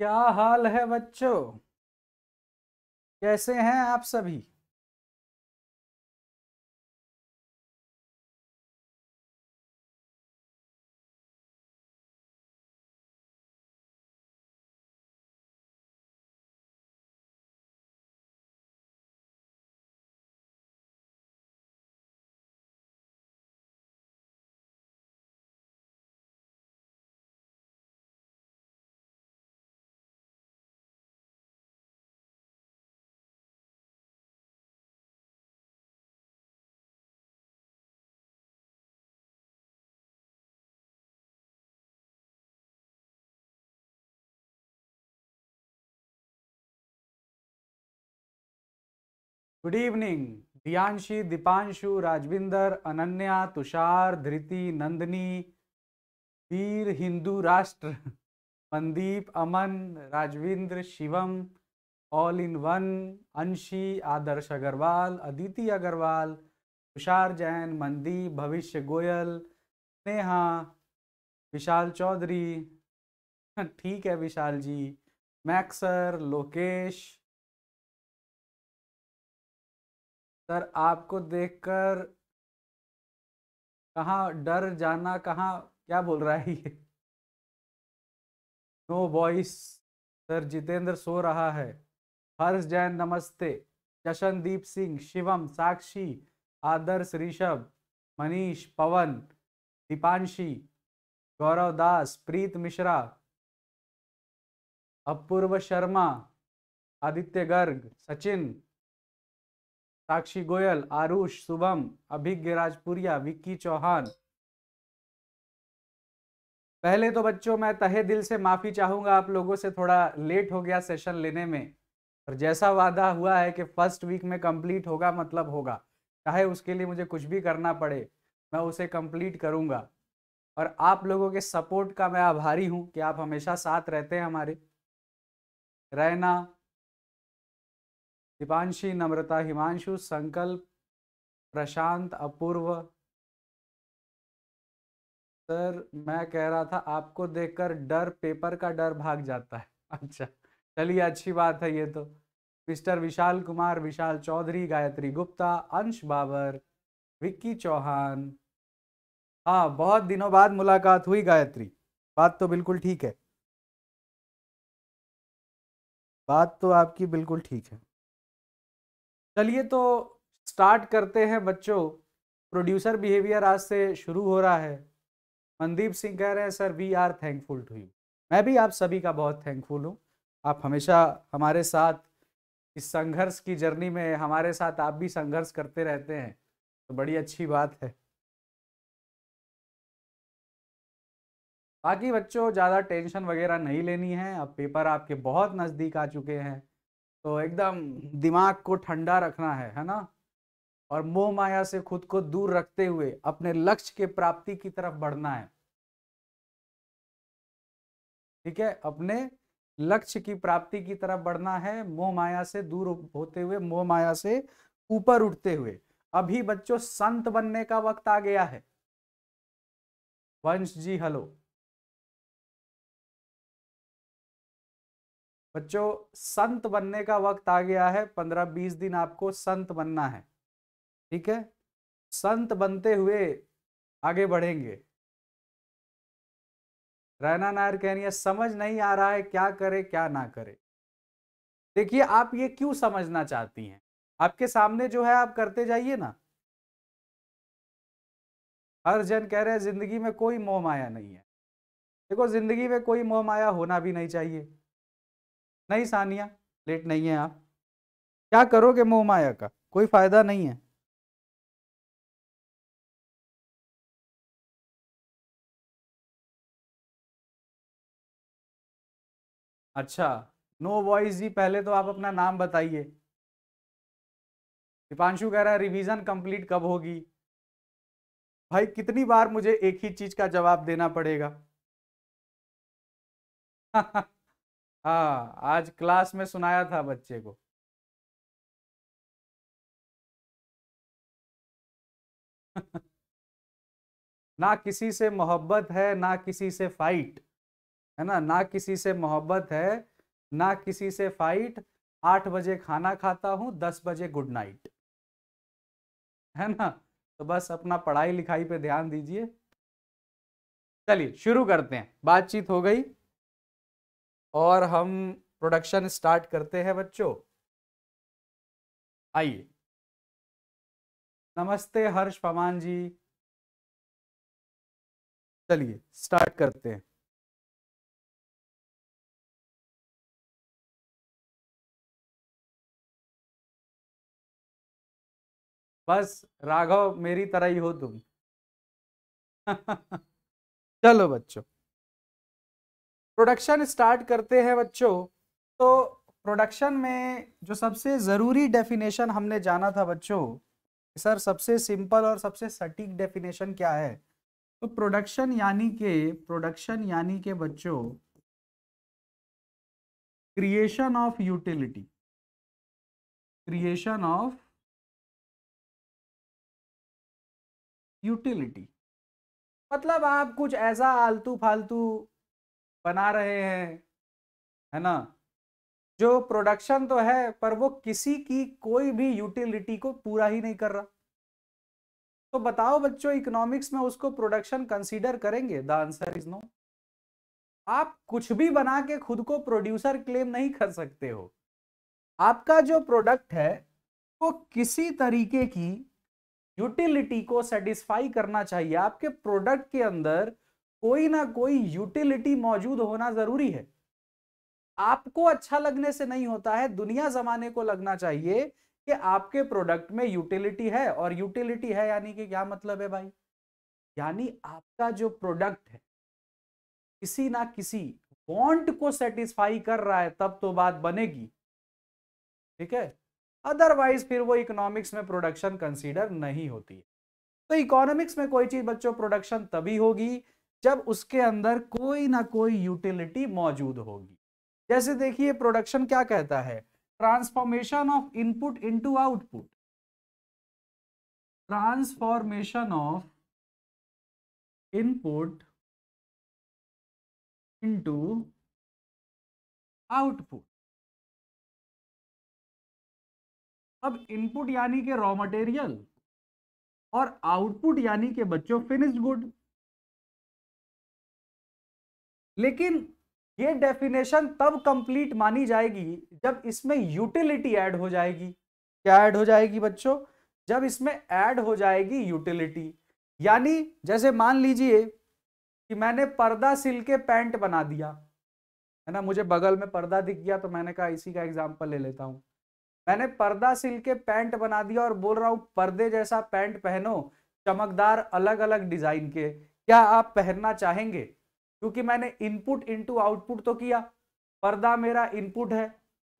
क्या हाल है बच्चों कैसे हैं आप सभी good evening Diyanshi Deepanshu Rajvinder Ananya Tushar Dhriti Nandini Veer Hindu Rashtra Mandeep Aman Rajvindra Shivam all in one Anshi Adarsh Agarwal Aditi Agarwal Tushar Jain Mandeep भविष्य गोयल स्नेहा विशाल चौधरी ठीक है विशाल जी मैक्सर लोकेश सर आपको देखकर कहाँ डर जाना कहाँ क्या बोल रहा है ये नो वॉइस सर जितेंद्र सो रहा है हर्ष जैन नमस्ते जशनदीप सिंह शिवम साक्षी आदर्श ऋषभ मनीष पवन दीपांशी गौरव दास प्रीत मिश्रा अपूर्व शर्मा आदित्य गर्ग सचिन साक्षी गोयल आरुष शुभम अभिज्ञ राजपुरिया विक्की चौहान पहले तो बच्चों मैं तहे दिल से माफी चाहूंगा आप लोगों से थोड़ा लेट हो गया सेशन लेने में और जैसा वादा हुआ है कि फर्स्ट वीक में कंप्लीट होगा मतलब होगा चाहे उसके लिए मुझे कुछ भी करना पड़े मैं उसे कंप्लीट करूंगा और आप लोगों के सपोर्ट का मैं आभारी हूं कि आप हमेशा साथ रहते हैं हमारे रैना दीपांशी नम्रता हिमांशु संकल्प प्रशांत अपूर्व सर मैं कह रहा था आपको देखकर डर पेपर का डर भाग जाता है अच्छा चलिए अच्छी बात है ये तो मिस्टर विशाल कुमार विशाल चौधरी गायत्री गुप्ता अंश बाबर विक्की चौहान हाँ बहुत दिनों बाद मुलाकात हुई गायत्री बात तो बिल्कुल ठीक है बात तो आपकी बिल्कुल ठीक है चलिए तो स्टार्ट करते हैं बच्चों प्रोड्यूसर बिहेवियर आज से शुरू हो रहा है मनदीप सिंह कह रहे हैं sir we are thankful to you मैं भी आप सभी का बहुत थैंकफुल हूँ आप हमेशा हमारे साथ इस संघर्ष की जर्नी में हमारे साथ आप भी संघर्ष करते रहते हैं तो बड़ी अच्छी बात है बाकी बच्चों ज़्यादा टेंशन वगैरह नहीं लेनी है अब पेपर आपके बहुत नज़दीक आ चुके हैं तो एकदम दिमाग को ठंडा रखना है है ना और मोह माया से खुद को दूर रखते हुए अपने लक्ष्य के प्राप्ति की तरफ बढ़ना है ठीक है अपने लक्ष्य की प्राप्ति की तरफ बढ़ना है मोह माया से दूर होते हुए मोह माया से ऊपर उठते हुए अभी बच्चों संत बनने का वक्त आ गया है वंश जी हेलो बच्चों संत बनने का वक्त आ गया है पंद्रह बीस दिन आपको संत बनना है ठीक है संत बनते हुए आगे बढ़ेंगे रैना नायर कह रही है समझ नहीं आ रहा है क्या करे क्या ना करे देखिए आप ये क्यों समझना चाहती हैं आपके सामने जो है आप करते जाइए ना हर जन कह रहे हैं जिंदगी में कोई मोह माया नहीं है देखो जिंदगी में कोई मोह माया होना भी नहीं चाहिए नहीं सानिया लेट नहीं है आप क्या करोगे मोह माया का कोई फायदा नहीं है अच्छा नो वॉइस जी पहले तो आप अपना नाम बताइए दीपांशु कह रहा है रिवीजन कंप्लीट कब होगी भाई कितनी बार मुझे एक ही चीज का जवाब देना पड़ेगा हाँ आज क्लास में सुनाया था बच्चे को ना किसी से मोहब्बत है ना किसी से फाइट है ना ना किसी से मोहब्बत है ना किसी से फाइट आठ बजे खाना खाता हूँ दस बजे गुड नाइट है ना तो बस अपना पढ़ाई लिखाई पे ध्यान दीजिए चलिए शुरू करते हैं बातचीत हो गई और हम प्रोडक्शन स्टार्ट करते हैं बच्चों आइए नमस्ते हर्ष पवान जी चलिए स्टार्ट करते हैं बस राघव मेरी तरह ही हो तुम चलो बच्चों प्रोडक्शन स्टार्ट करते हैं बच्चों तो प्रोडक्शन में जो सबसे ज़रूरी डेफिनेशन हमने जाना था बच्चों सर सबसे सिंपल और सबसे सटीक डेफिनेशन क्या है तो प्रोडक्शन यानी के प्रोडक्शन यानी के बच्चों creation of utility creation of utility मतलब आप कुछ ऐसा आलतू फालतू बना रहे हैं है ना जो प्रोडक्शन तो है पर वो किसी की कोई भी यूटिलिटी को पूरा ही नहीं कर रहा तो बताओ बच्चों इकोनॉमिक्स में उसको प्रोडक्शन कंसीडर करेंगे द आंसर इज नो आप कुछ भी बना के खुद को प्रोड्यूसर क्लेम नहीं कर सकते हो आपका जो प्रोडक्ट है वो किसी तरीके की यूटिलिटी को सेटिस्फाई करना चाहिए आपके प्रोडक्ट के अंदर कोई ना कोई यूटिलिटी मौजूद होना जरूरी है आपको अच्छा लगने से नहीं होता है दुनिया जमाने को लगना चाहिए कि आपके प्रोडक्ट में यूटिलिटी है और यूटिलिटी है यानी कि क्या मतलब है भाई यानी आपका जो प्रोडक्ट है किसी ना किसी वॉन्ट को सेटिस्फाई कर रहा है तब तो बात बनेगी ठीक है अदरवाइज फिर वो इकोनॉमिक्स में प्रोडक्शन कंसीडर नहीं होती है तो इकोनॉमिक्स में कोई चीज बच्चों प्रोडक्शन तभी होगी जब उसके अंदर कोई ना कोई यूटिलिटी मौजूद होगी जैसे देखिए प्रोडक्शन क्या कहता है transformation of input into output transformation of input into output अब इनपुट यानी के रॉ मटेरियल और आउटपुट यानी के बच्चों फिनिश्ड गुड लेकिन ये डेफिनेशन तब कंप्लीट मानी जाएगी जब इसमें यूटिलिटी ऐड हो जाएगी क्या ऐड हो जाएगी बच्चों जब इसमें ऐड हो जाएगी यूटिलिटी यानी जैसे मान लीजिए कि मैंने पर्दा सिल के पैंट बना दिया है ना मुझे बगल में पर्दा दिख गया तो मैंने कहा इसी का एग्जाम्पल ले लेता हूं मैंने पर्दा सिल के पैंट बना दिया और बोल रहा हूं पर्दे जैसा पैंट पहनो चमकदार अलग अलग डिजाइन के क्या आप पहनना चाहेंगे क्योंकि मैंने इनपुट इनटू आउटपुट तो किया पर्दा मेरा इनपुट है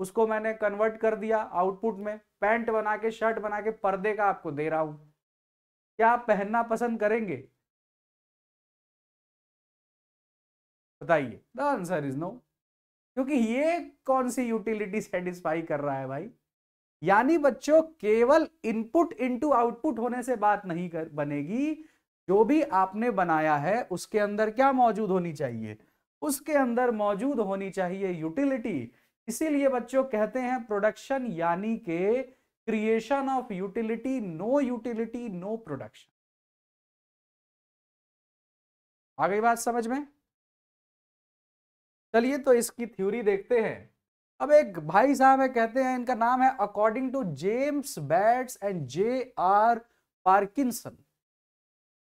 उसको मैंने कन्वर्ट कर दिया आउटपुट में पैंट बना के शर्ट बना के पर्दे का आपको दे रहा हूं क्या आप पहनना पसंद करेंगे बताइए द आंसर इज नो क्योंकि ये कौन सी यूटिलिटी सेटिस्फाई कर रहा है भाई यानी बच्चों केवल इनपुट इनटू आउटपुट होने से बात नहीं कर बनेगी जो भी आपने बनाया है उसके अंदर क्या मौजूद होनी चाहिए उसके अंदर मौजूद होनी चाहिए यूटिलिटी इसीलिए बच्चों कहते हैं प्रोडक्शन यानी के creation of utility no utility no production आ गई बात समझ में चलिए तो इसकी थ्योरी देखते हैं अब एक भाई साहब है कहते हैं इनका नाम है according to James Bates and J R Parkinson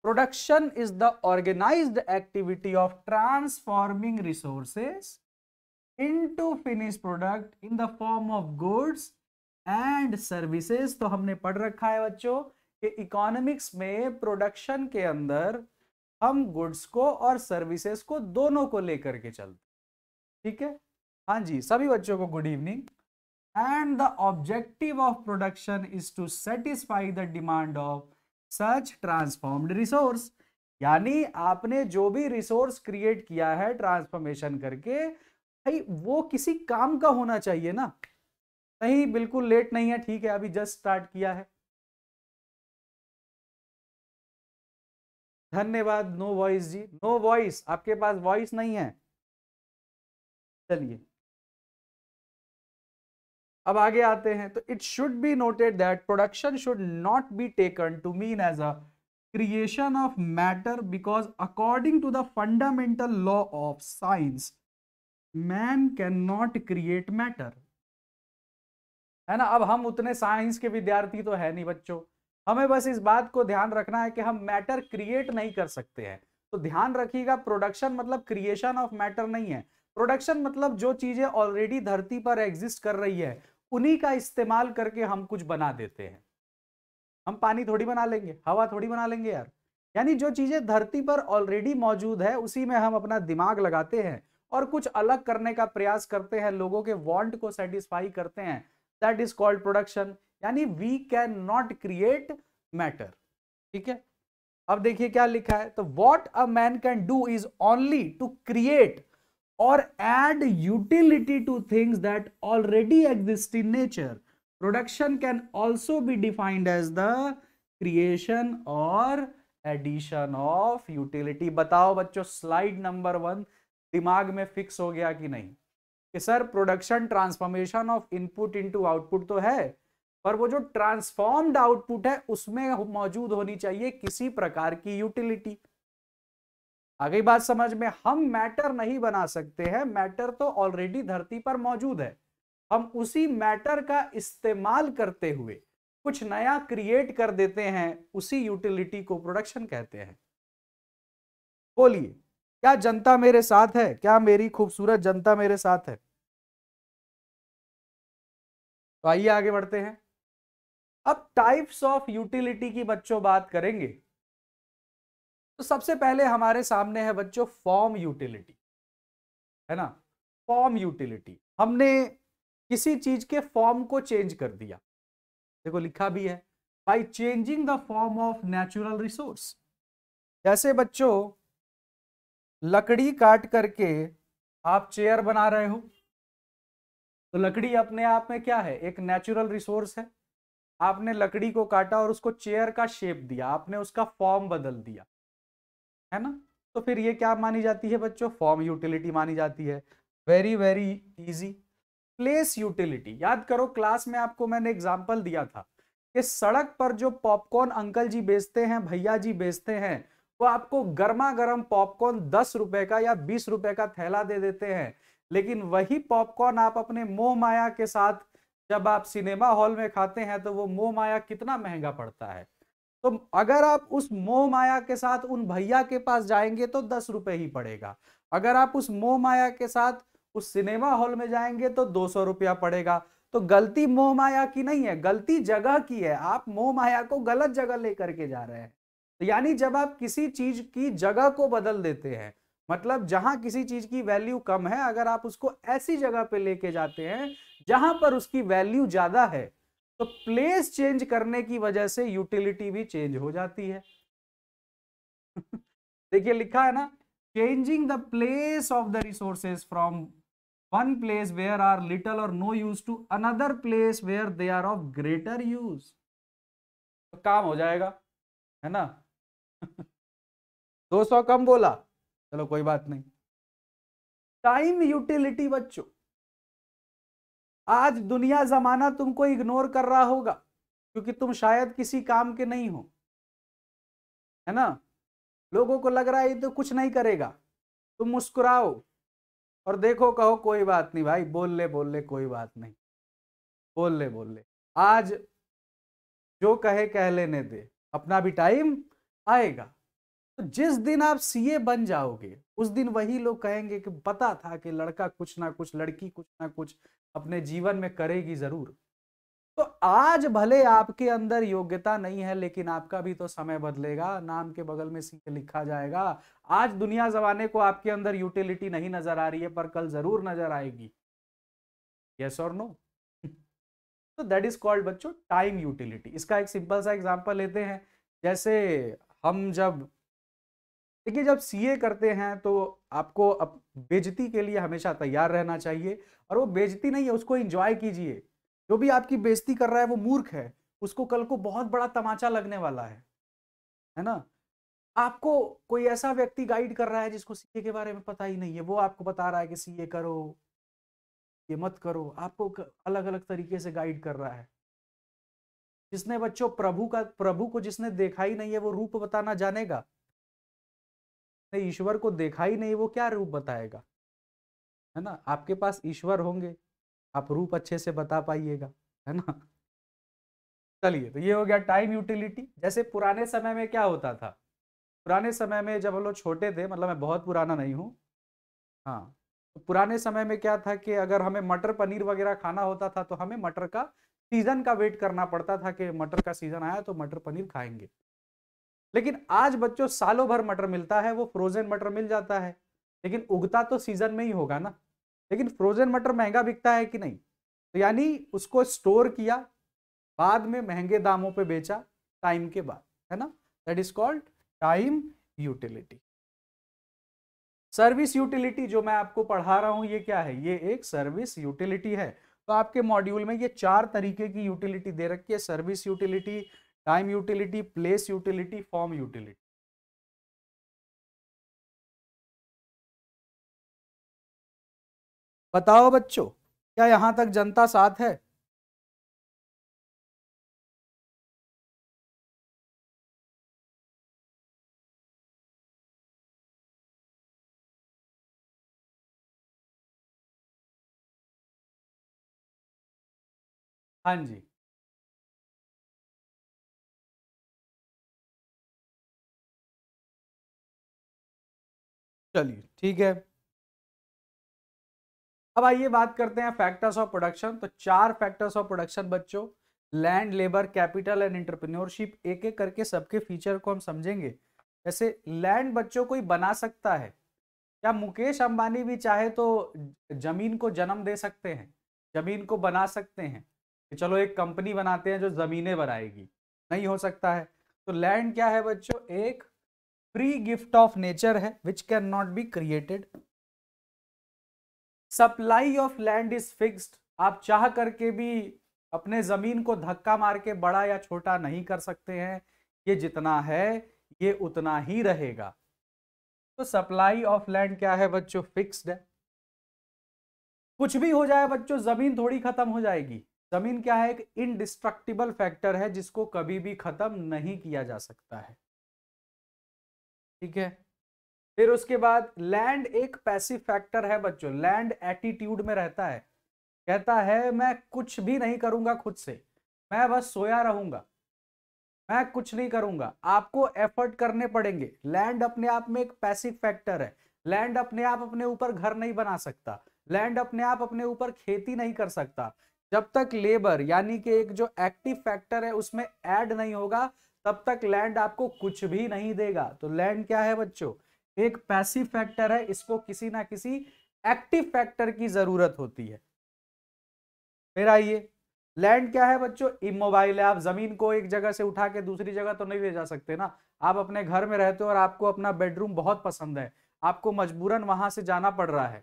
Production is the organized activity of transforming resources into finished product in the form of goods and services तो हमने पढ़ रखा है बच्चों कि इकोनॉमिक्स में प्रोडक्शन के अंदर हम गुड्स को और सर्विसेज को दोनों को लेकर के चलते ठीक है हाँ जी सभी बच्चों को good evening and the objective of production is to satisfy the demand of such transformed resource यानी आपने जो भी रिसोर्स क्रिएट किया है ट्रांसफॉर्मेशन करके भाई वो किसी काम का होना चाहिए ना नहीं बिल्कुल लेट नहीं है ठीक है अभी जस्ट स्टार्ट किया है धन्यवाद नो वॉइस जी नो वॉइस आपके पास वॉइस नहीं है चलिए अब आगे आते हैं तो it should be noted that production should not be taken to mean as a of matter because according to the fundamental law of science man can not create matter है ना अब हम उतने साइंस के विद्यार्थी तो है नहीं बच्चों हमें बस इस बात को ध्यान रखना है कि हम मैटर क्रिएट नहीं कर सकते हैं तो ध्यान रखिएगा प्रोडक्शन मतलब क्रिएशन ऑफ मैटर नहीं है प्रोडक्शन मतलब जो चीजें ऑलरेडी धरती पर एग्जिस्ट कर रही है उन्हीं का इस्तेमाल करके हम कुछ बना देते हैं हम पानी थोड़ी बना लेंगे हवा थोड़ी बना लेंगे यार यानी जो चीज़ें धरती पर ऑलरेडी मौजूद है उसी में हम अपना दिमाग लगाते हैं और कुछ अलग करने का प्रयास करते हैं लोगों के वांट को सेटिस्फाई करते हैं दैट इज कॉल्ड प्रोडक्शन यानी we can not create matter ठीक है अब देखिए क्या लिखा है तो what a man can do is only to create or add utility to things that already exist in nature production can also be defined as the creation or addition of utility बताओ बच्चों slide number one दिमाग में fix हो गया कि नहीं कि sir production transformation of input into output तो है पर वो जो ट्रांसफॉर्म्ड आउटपुट है उसमें मौजूद होनी चाहिए किसी प्रकार की यूटिलिटी आ बात समझ में हम मैटर नहीं बना सकते हैं मैटर तो ऑलरेडी धरती पर मौजूद है हम उसी मैटर का इस्तेमाल करते हुए कुछ नया क्रिएट कर देते हैं उसी यूटिलिटी को प्रोडक्शन कहते हैं बोलिए क्या जनता मेरे साथ है क्या मेरी खूबसूरत जनता मेरे साथ है तो आइए आगे बढ़ते हैं अब टाइप्स ऑफ यूटिलिटी की बच्चों बात करेंगे तो सबसे पहले हमारे सामने है बच्चों फॉर्म यूटिलिटी है ना फॉर्म यूटिलिटी हमने किसी चीज के फॉर्म को चेंज कर दिया देखो लिखा भी है by changing the form of natural resource जैसे बच्चों लकड़ी काट करके आप चेयर बना रहे हो तो लकड़ी अपने आप में क्या है एक नेचुरल रिसोर्स है आपने लकड़ी को काटा और उसको चेयर का शेप दिया आपने उसका फॉर्म बदल दिया है ना तो फिर ये क्या मानी जाती है बच्चों फॉर्म यूटिलिटी मानी जाती है very very easy place utility याद करो क्लास में आपको मैंने एग्जाम्पल दिया था कि सड़क पर जो पॉपकॉर्न अंकल जी बेचते हैं भैया जी बेचते हैं वो आपको गर्मा गर्म पॉपकॉर्न दस रुपए का या बीस रुपए का थैला दे देते हैं लेकिन वही पॉपकॉर्न आप अपने मोह माया के साथ जब आप सिनेमा हॉल में खाते हैं तो वो मोह माया कितना महंगा पड़ता है तो अगर आप उस मोह माया के साथ उन भैया के पास जाएंगे तो दस रुपए ही पड़ेगा अगर आप उस मोह माया के साथ उस सिनेमा हॉल में जाएंगे तो दो सौ रुपया पड़ेगा तो गलती मोह माया की नहीं है गलती जगह की है आप मोह माया को गलत जगह लेकर के जा रहे हैं तो यानी जब आप किसी चीज की जगह को बदल देते हैं मतलब जहां किसी चीज की वैल्यू कम है अगर आप उसको ऐसी जगह पे लेके जाते हैं जहां पर उसकी वैल्यू ज्यादा है तो प्लेस चेंज करने की वजह से यूटिलिटी भी चेंज हो जाती है देखिए लिखा है ना changing the place of the resources from one place where are little or no use to another place where they are of greater use काम हो जाएगा है ना दो सौ कम बोला चलो कोई बात नहीं टाइम यूटिलिटी बच्चों आज दुनिया जमाना तुमको इग्नोर कर रहा होगा क्योंकि तुम शायद किसी काम के नहीं हो है ना लोगों को लग रहा है ये तो कुछ नहीं करेगा तुम मुस्कुराओ और देखो कहो कोई बात नहीं भाई बोल ले बोल ले कोई बात नहीं बोल ले बोल ले आज जो कहे कह लेने दे अपना भी टाइम आएगा तो जिस दिन आप सीए बन जाओगे उस दिन वही लोग कहेंगे कि पता था कि लड़का कुछ ना कुछ लड़की कुछ ना कुछ अपने जीवन में करेगी जरूर तो आज भले आपके अंदर योग्यता नहीं है लेकिन आपका भी तो समय बदलेगा नाम के बगल में सी लिखा जाएगा आज दुनिया जमाने को आपके अंदर यूटिलिटी नहीं नजर आ रही है पर कल जरूर नजर आएगी यस और नो तो दैट इज कॉल्ड बच्चों टाइम यूटिलिटी इसका एक सिंपल सा एग्जाम्पल लेते हैं जैसे हम जब देखिए जब सीए करते हैं तो आपको अब बेजती के लिए हमेशा तैयार रहना चाहिए और वो बेजती नहीं है उसको इंजॉय कीजिए जो भी आपकी बेजती कर रहा है वो मूर्ख है उसको कल को बहुत बड़ा तमाचा लगने वाला है है ना आपको कोई ऐसा व्यक्ति गाइड कर रहा है जिसको सीए के बारे में पता ही नहीं है वो आपको बता रहा है कि सीए करो ये मत करो आपको अलग अलग तरीके से गाइड कर रहा है जिसने बच्चों प्रभु का प्रभु को जिसने देखा ही नहीं है वो रूप बताना जानेगा ने ईश्वर को देखा ही नहीं वो क्या रूप बताएगा है ना आपके पास ईश्वर होंगे आप रूप अच्छे से बता पाइएगा है ना चलिए तो ये हो गया टाइम यूटिलिटी जैसे पुराने समय में क्या होता था पुराने समय में जब हम लोग छोटे थे मतलब मैं बहुत पुराना नहीं हूँ हाँ तो पुराने समय में क्या था कि अगर हमें मटर पनीर वगैरह खाना होता था तो हमें मटर का सीजन का वेट करना पड़ता था कि मटर का सीजन आया तो मटर पनीर खाएंगे लेकिन आज बच्चों सालों भर मटर मिलता है वो फ्रोजन मटर मिल जाता है लेकिन उगता तो सीजन में ही होगा ना लेकिन फ्रोजन मटर महंगा बिकता है कि नहीं तो यानी उसको स्टोर किया बाद में महंगे दामों पे बेचा टाइम के बाद है ना that is called time utility service utility जो मैं आपको पढ़ा रहा हूं ये क्या है ये एक सर्विस यूटिलिटी है तो आपके मॉड्यूल में ये चार तरीके की यूटिलिटी दे रखी है service utility time utility place utility form utility बताओ बच्चों क्या यहां तक जनता साथ है हाँ जी चलिए ठीक है अब आइए बात करते हैं फैक्टर्स ऑफ प्रोडक्शन तो चार फैक्टर्स ऑफ प्रोडक्शन बच्चों land labour capital and entrepreneurship एक एक करके सबके फीचर को हम समझेंगे जैसे लैंड बच्चों कोई बना सकता है क्या मुकेश अंबानी भी चाहे तो जमीन को जन्म दे सकते हैं जमीन को बना सकते हैं कि चलो एक कंपनी बनाते हैं जो जमीनें बनाएगी नहीं हो सकता है तो लैंड क्या है बच्चों एक फ्री गिफ्ट ऑफ नेचर है which can not be created supply of land is fixed आप चाह करके भी अपने जमीन को धक्का मार के बड़ा या छोटा नहीं कर सकते हैं ये जितना है ये उतना ही रहेगा तो सप्लाई ऑफ लैंड क्या है बच्चों फिक्स्ड है कुछ भी हो जाए बच्चों जमीन थोड़ी खत्म हो जाएगी जमीन क्या है एक इनडिस्ट्रक्टिबल फैक्टर है जिसको कभी भी खत्म नहीं किया जा सकता है ठीक है फिर उसके बाद लैंड एक पैसिव फैक्टर है बच्चों लैंड एटीट्यूड में रहता है कहता है मैं कुछ भी नहीं करूंगा खुद से मैं बस सोया रहूंगा मैं कुछ नहीं करूंगा आपको एफर्ट करने पड़ेंगे लैंड अपने आप में एक पैसिव फैक्टर है लैंड अपने आप अपने ऊपर घर नहीं बना सकता लैंड अपने आप अपने ऊपर खेती नहीं कर सकता जब तक लेबर यानी कि एक जो एक्टिव फैक्टर है उसमें ऐड नहीं होगा तब तक लैंड आपको कुछ भी नहीं देगा तो लैंड क्या है बच्चों एक पैसिव फैक्टर है इसको किसी ना किसी एक्टिव फैक्टर की जरूरत होती है फिर आइए लैंड क्या है बच्चों इमोबाइल है आप जमीन को एक जगह से उठा के दूसरी जगह तो नहीं ले जा सकते ना आप अपने घर में रहते हो और आपको अपना बेडरूम बहुत पसंद है आपको मजबूरन वहां से जाना पड़ रहा है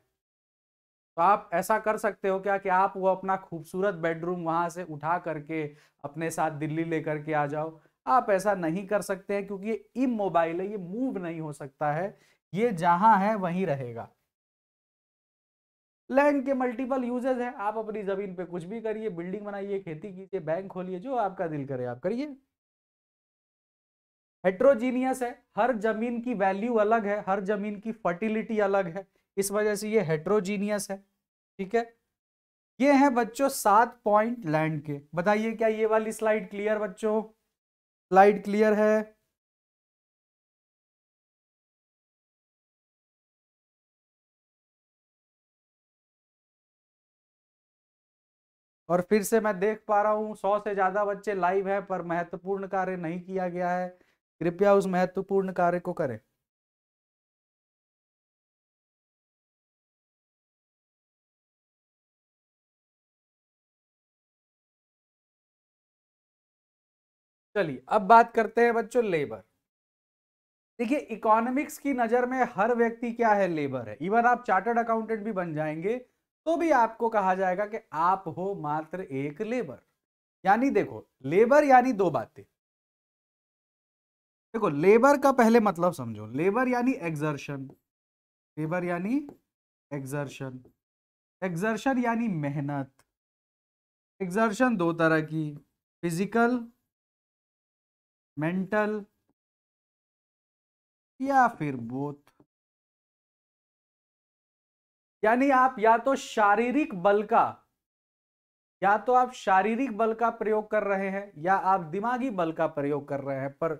तो आप ऐसा कर सकते हो क्या कि आप वो अपना खूबसूरत बेडरूम वहां से उठा करके अपने साथ दिल्ली लेकर के आ जाओ आप ऐसा नहीं कर सकते हैं क्योंकि ये इमोबाइल है ये मूव नहीं हो सकता है ये जहां है वहीं रहेगा लैंड के मल्टीपल यूजेज हैं आप अपनी जमीन पे कुछ भी करिए बिल्डिंग बनाइए खेती कीजिए बैंक खोलिए जो आपका दिल करे आप करिए हेट्रोजीनियस है हर जमीन की वैल्यू अलग है हर जमीन की फर्टिलिटी अलग है इस वजह से ये हेट्रोजीनियस है ठीक है ये है बच्चों सात पॉइंट लैंड के बताइए क्या ये वाली स्लाइड क्लियर बच्चों स्लाइड क्लियर है और फिर से मैं देख पा रहा हूं सौ से ज़्यादा बच्चे लाइव हैं पर महत्वपूर्ण कार्य नहीं किया गया है कृपया उस महत्वपूर्ण कार्य को करें चलिए अब बात करते हैं बच्चों लेबर देखिए इकोनॉमिक्स की नज़र में हर व्यक्ति क्या है लेबर है इवन आप चार्टर्ड अकाउंटेंट भी बन जाएंगे तो भी आपको कहा जाएगा कि आप हो मात्र एक लेबर यानी देखो लेबर यानी दो बातें देखो लेबर का पहले मतलब समझो लेबर यानी एग्जर्शन लेबर यानी एग्जर्शन एग्जर्शन यानी मेहनत एग्जर्शन दो तरह की फिजिकल मेंटल या फिर बोथ यानी आप या तो शारीरिक बल का या तो आप शारीरिक बल का प्रयोग कर रहे हैं या आप दिमागी बल का प्रयोग कर रहे हैं पर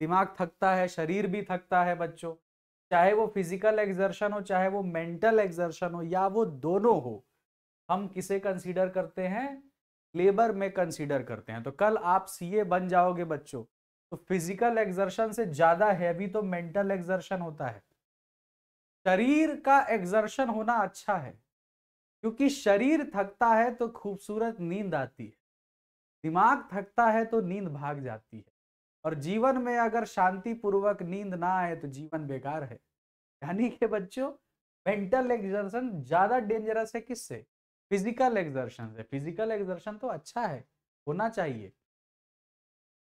दिमाग थकता है शरीर भी थकता है बच्चों चाहे वो फिजिकल एक्जर्शन हो चाहे वो मेंटल एग्जर्शन हो या वो दोनों हो हम किसे कंसीडर करते हैं लेबर में कंसीडर करते हैं तो कल आप सीए बन जाओगे बच्चों तो फिजिकल एग्जर्शन से ज्यादा हैवी तो मेंटल एग्जर्शन होता है शरीर का एग्जर्शन होना अच्छा है क्योंकि शरीर थकता है तो खूबसूरत नींद आती है दिमाग थकता है तो नींद भाग जाती है और जीवन में अगर शांति पूर्वक नींद ना आए तो जीवन बेकार है यानी कि बच्चों मेंटल एग्जर्शन ज्यादा डेंजरस है किससे फिजिकल एग्जर्शन से फिजिकल एग्जर्शन तो अच्छा है होना चाहिए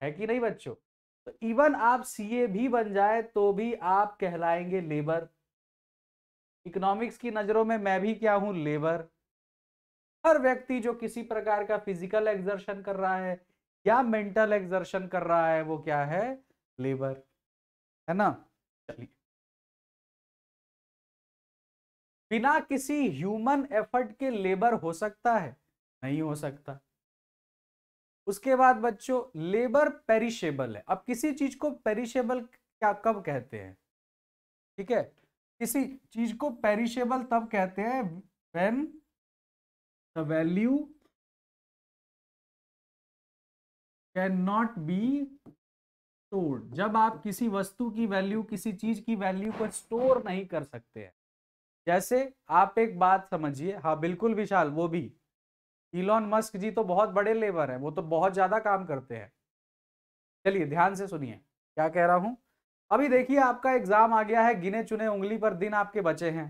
है कि नहीं बच्चों तो इवन आप सीए भी बन जाए तो भी आप कहलाएंगे लेबर इकोनॉमिक्स की नज़रों में मैं भी क्या हूं लेबर हर व्यक्ति जो किसी प्रकार का फिजिकल एग्जर्शन कर रहा है या मेंटल एग्जर्शन कर रहा है वो क्या है लेबर है ना चलिए बिना किसी ह्यूमन एफर्ट के लेबर हो सकता है नहीं हो सकता उसके बाद बच्चों लेबर पेरिशेबल है अब किसी चीज को पेरिशेबल क्या कब कहते हैं ठीक है किसी चीज को पेरिशेबल तब कहते हैं when the value can not be stored जब आप किसी वस्तु की वैल्यू किसी चीज की वैल्यू को स्टोर नहीं कर सकते हैं जैसे आप एक बात समझिए हाँ बिल्कुल विशाल वो भी इलॉन मस्क जी तो बहुत बड़े लेबर हैं वो तो बहुत ज़्यादा काम करते हैं चलिए ध्यान से सुनिए क्या कह रहा हूं अभी देखिए आपका एग्जाम आ गया है गिने चुने उंगली पर दिन आपके बचे हैं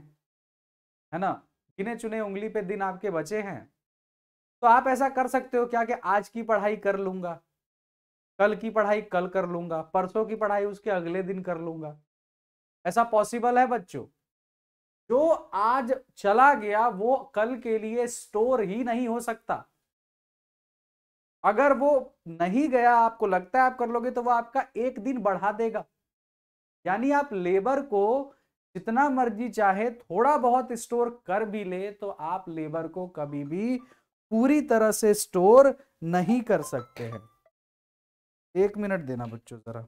है ना गिने चुने उंगली पे दिन आपके बचे हैं तो आप ऐसा कर सकते हो क्या कि आज की पढ़ाई कर लूंगा कल की पढ़ाई कल कर लूंगा परसों की पढ़ाई उसके अगले दिन कर लूंगा ऐसा पॉसिबल है बच्चों जो आज चला गया वो कल के लिए स्टोर ही नहीं हो सकता अगर वो नहीं गया आपको लगता है आप कर लोगे तो वो आपका एक दिन बढ़ा देगा यानी आप लेबर को जितना मर्जी चाहे थोड़ा बहुत स्टोर कर भी ले तो आप लेबर को कभी भी पूरी तरह से स्टोर नहीं कर सकते हैं एक मिनट देना बच्चों जरा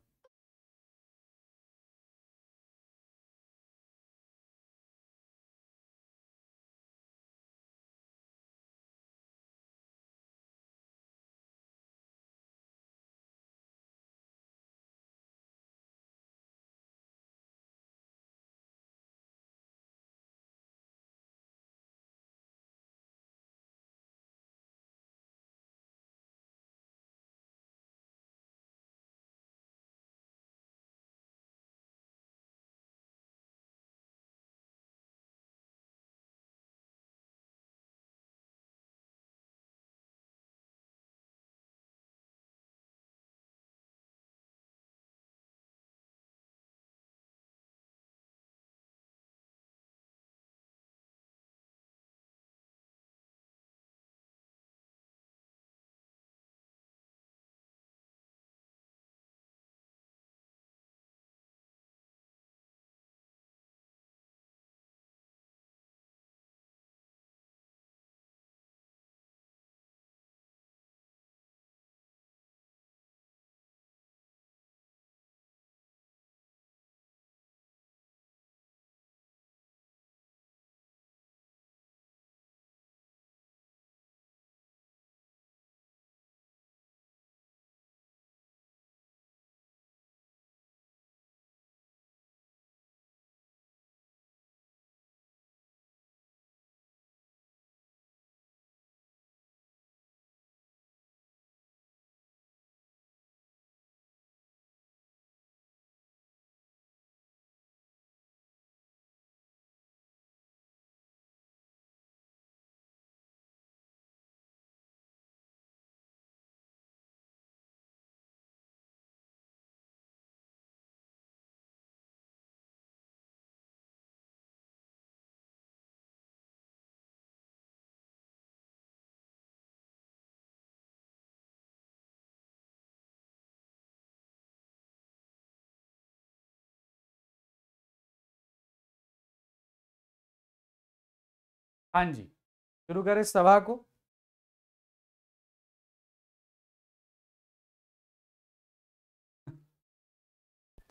हाँ जी शुरू करें सभा को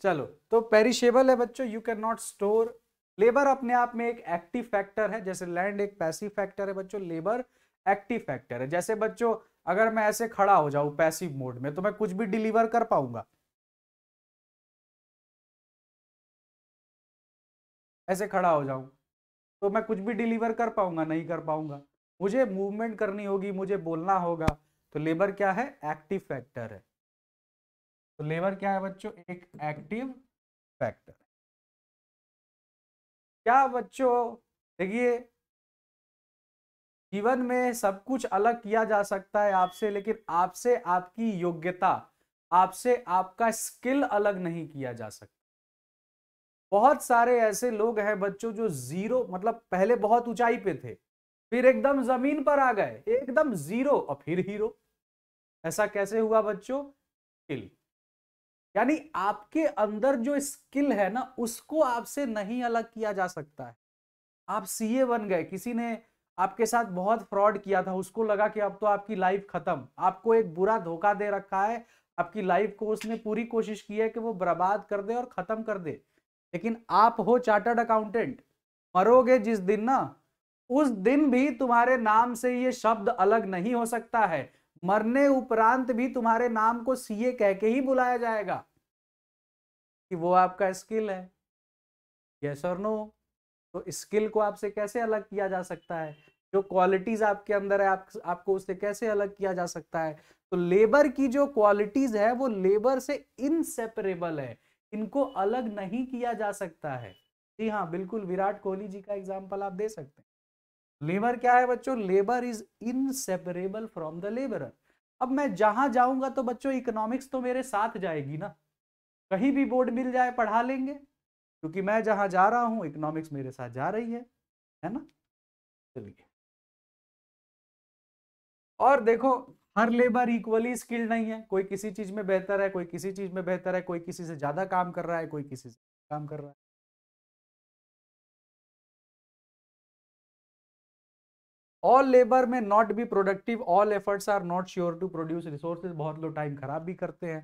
चलो तो पेरिशेबल है बच्चों you can not store labour अपने आप में एक एक्टिव फैक्टर है जैसे लैंड एक पैसिव फैक्टर है बच्चों लेबर एक्टिव फैक्टर है जैसे बच्चों अगर मैं ऐसे खड़ा हो जाऊं पैसिव मोड में तो मैं कुछ भी डिलीवर कर पाऊंगा ऐसे खड़ा हो जाऊं तो मैं कुछ भी डिलीवर कर पाऊंगा नहीं कर पाऊंगा मुझे मूवमेंट करनी होगी मुझे बोलना होगा तो लेबर क्या है एक्टिव फैक्टर है तो लेबर क्या है बच्चों एक एक्टिव फैक्टर क्या बच्चों देखिए जीवन में सब कुछ अलग किया जा सकता है आपसे लेकिन आपसे आपकी योग्यता आपसे आपका स्किल अलग नहीं किया जा सकता बहुत सारे ऐसे लोग हैं बच्चों जो जीरो मतलब पहले बहुत ऊंचाई पे थे फिर एकदम जमीन पर आ गए एकदम जीरो और फिर हीरो ऐसा कैसे हुआ बच्चों स्किल यानी आपके अंदर जो स्किल है ना उसको आपसे नहीं अलग किया जा सकता है आप सीए बन गए किसी ने आपके साथ बहुत फ्रॉड किया था उसको लगा कि अब तो आपकी लाइफ खत्म आपको एक बुरा धोखा दे रखा है आपकी लाइफ को उसने पूरी कोशिश की है कि वो बर्बाद कर दे और खत्म कर दे लेकिन आप हो चार्टर्ड अकाउंटेंट मरोगे जिस दिन ना उस दिन भी तुम्हारे नाम से ये शब्द अलग नहीं हो सकता है मरने उपरांत भी तुम्हारे नाम को सीए कह के ही बुलाया जाएगा कि वो आपका स्किल है यस और नो तो स्किल को आपसे कैसे अलग किया जा सकता है जो क्वालिटीज आपके अंदर है आप, आपको उससे कैसे अलग किया जा सकता है तो लेबर की जो क्वालिटीज है वो लेबर से इनसेपरेबल है इनको अलग नहीं किया जा सकता है जी हाँ बिल्कुल विराट कोहली जी का एग्जाम्पल आप दे सकते हैं लेबर क्या है बच्चों labour is inseparable from the labourer अब मैं जहां जाऊंगा तो बच्चों इकोनॉमिक्स तो मेरे साथ जाएगी ना कहीं भी बोर्ड मिल जाए पढ़ा लेंगे क्योंकि मैं जहां जा रहा हूं इकोनॉमिक्स मेरे साथ जा रही है है ना चलिए और देखो हर लेबर इक्वली स्किल्ड नहीं है कोई किसी चीज में बेहतर है कोई किसी चीज में बेहतर है कोई किसी से ज्यादा काम कर रहा है कोई किसी से काम कर रहा है all labour may not be productive all efforts are not sure to produce resources बहुत लोग टाइम खराब भी करते हैं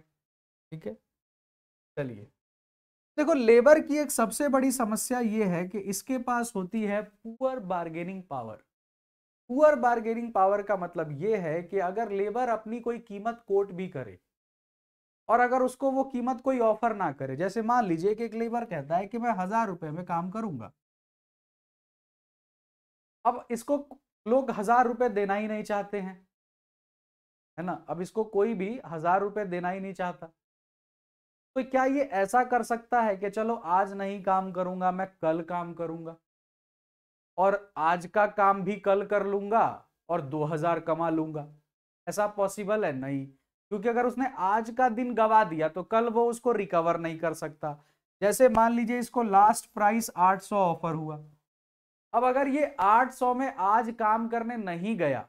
ठीक है चलिए देखो लेबर की एक सबसे बड़ी समस्या ये है कि इसके पास होती है poor bargaining power poor bargaining power का मतलब ये है कि अगर लेबर अपनी कोई कीमत कोट भी करे और अगर उसको वो कीमत कोई ऑफर ना करे जैसे मान लीजिए कि एक लेबर कहता है कि मैं हजार रुपए में काम करूंगा अब इसको लोग हजार रुपए देना ही नहीं चाहते हैं है ना अब इसको कोई भी हजार रुपए देना ही नहीं चाहता तो क्या ये ऐसा कर सकता है कि चलो आज नहीं काम करूंगा मैं कल काम करूंगा और आज का काम भी कल कर लूंगा और 2000 कमा लूंगा ऐसा पॉसिबल है नहीं क्योंकि अगर उसने आज का दिन गवा दिया तो कल वो उसको रिकवर नहीं कर सकता जैसे मान लीजिए इसको लास्ट प्राइस 800 ऑफर हुआ अब अगर ये 800 में आज काम करने नहीं गया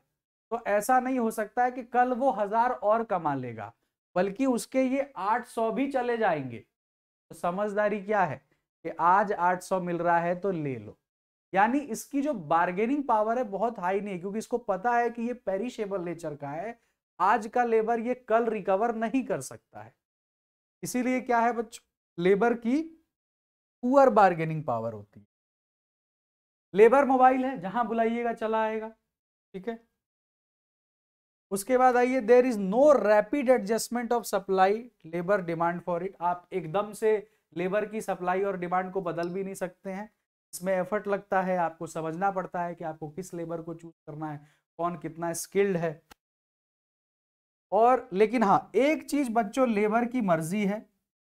तो ऐसा नहीं हो सकता है कि कल वो हजार और कमा लेगा बल्कि उसके ये 800 भी चले जाएंगे तो समझदारी क्या है कि आज 800 मिल रहा है तो ले लो यानी इसकी जो बार्गेनिंग पावर है बहुत हाई नहीं है क्योंकि इसको पता है कि ये पेरिशेबल नेचर का है आज का लेबर ये कल रिकवर नहीं कर सकता है इसीलिए क्या है बच्चों लेबर की पुअर बार्गेनिंग पावर होती है लेबर मोबाइल है जहां बुलाइएगा चला आएगा ठीक है उसके बाद आइए there is no rapid adjustment of supply labour demand for it आप एकदम से लेबर की सप्लाई और डिमांड को बदल भी नहीं सकते हैं इसमें एफर्ट लगता है आपको समझना पड़ता है कि आपको किस लेबर को चूज करना है कौन कितना स्किल्ड है और लेकिन हाँ एक चीज बच्चों लेबर की मर्जी है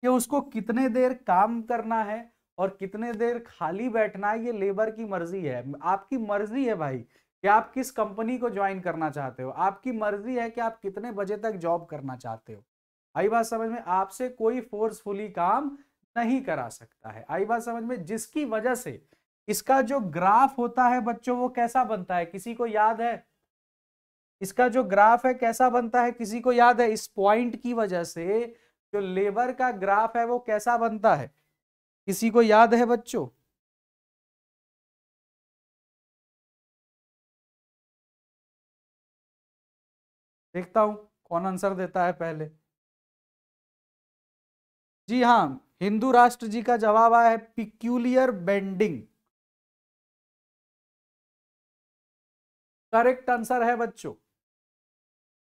कि उसको कितने देर काम करना है और कितने देर खाली बैठना है ये लेबर की मर्जी है आपकी मर्जी है भाई कि आप किस कंपनी को ज्वाइन करना चाहते हो आपकी मर्जी है कि आप कितने बजे तक जॉब करना चाहते हो आई बात समझ में आपसे कोई फोर्सफुली काम नहीं करा सकता है आई बात समझ में जिसकी वजह से इसका जो ग्राफ होता है बच्चों वो कैसा बनता है किसी को याद है इसका जो ग्राफ है कैसा बनता है किसी को याद है इस पॉइंट की वजह से जो लेबर का ग्राफ है वो कैसा बनता है किसी को याद है बच्चों देखता हूं कौन आंसर देता है पहले जी हाँ हिंदू राष्ट्र जी का जवाब आया है पिक्यूलियर बेंडिंग करेक्ट आंसर है बच्चों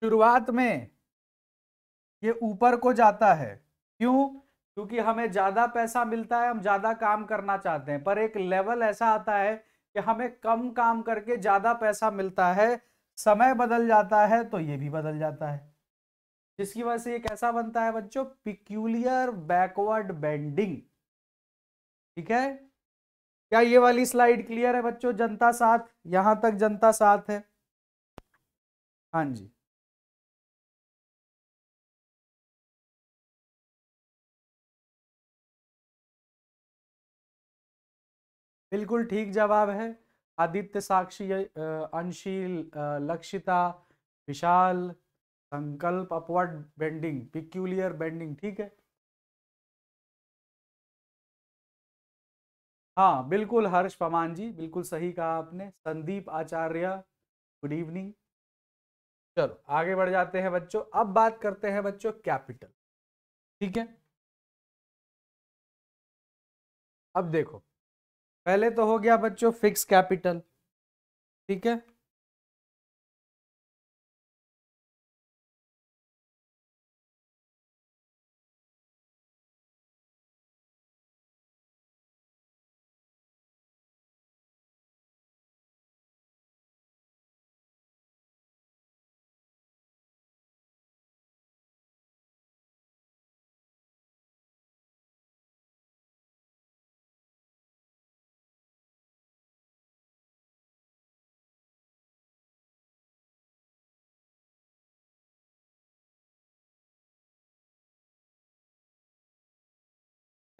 शुरुआत में ये ऊपर को जाता है क्यों क्योंकि हमें ज्यादा पैसा मिलता है हम ज्यादा काम करना चाहते हैं पर एक लेवल ऐसा आता है कि हमें कम काम करके ज्यादा पैसा मिलता है समय बदल जाता है तो ये भी बदल जाता है जिसकी वजह से ये कैसा बनता है बच्चों पिक्यूलियर बैकवर्ड बेंडिंग ठीक है क्या ये वाली स्लाइड क्लियर है बच्चों जनता साथ यहां तक जनता साथ है हाँ जी बिल्कुल ठीक जवाब है आदित्य साक्षी अंशील लक्षिता विशाल संकल्प अपवर्ड बेंडिंग पिक्यूलियर बेंडिंग ठीक है हाँ बिल्कुल हर्ष पमान जी बिल्कुल सही कहा आपने संदीप आचार्य गुड इवनिंग चलो आगे बढ़ जाते हैं बच्चों अब बात करते हैं बच्चों कैपिटल ठीक है अब देखो पहले तो हो गया बच्चों फिक्स कैपिटल ठीक है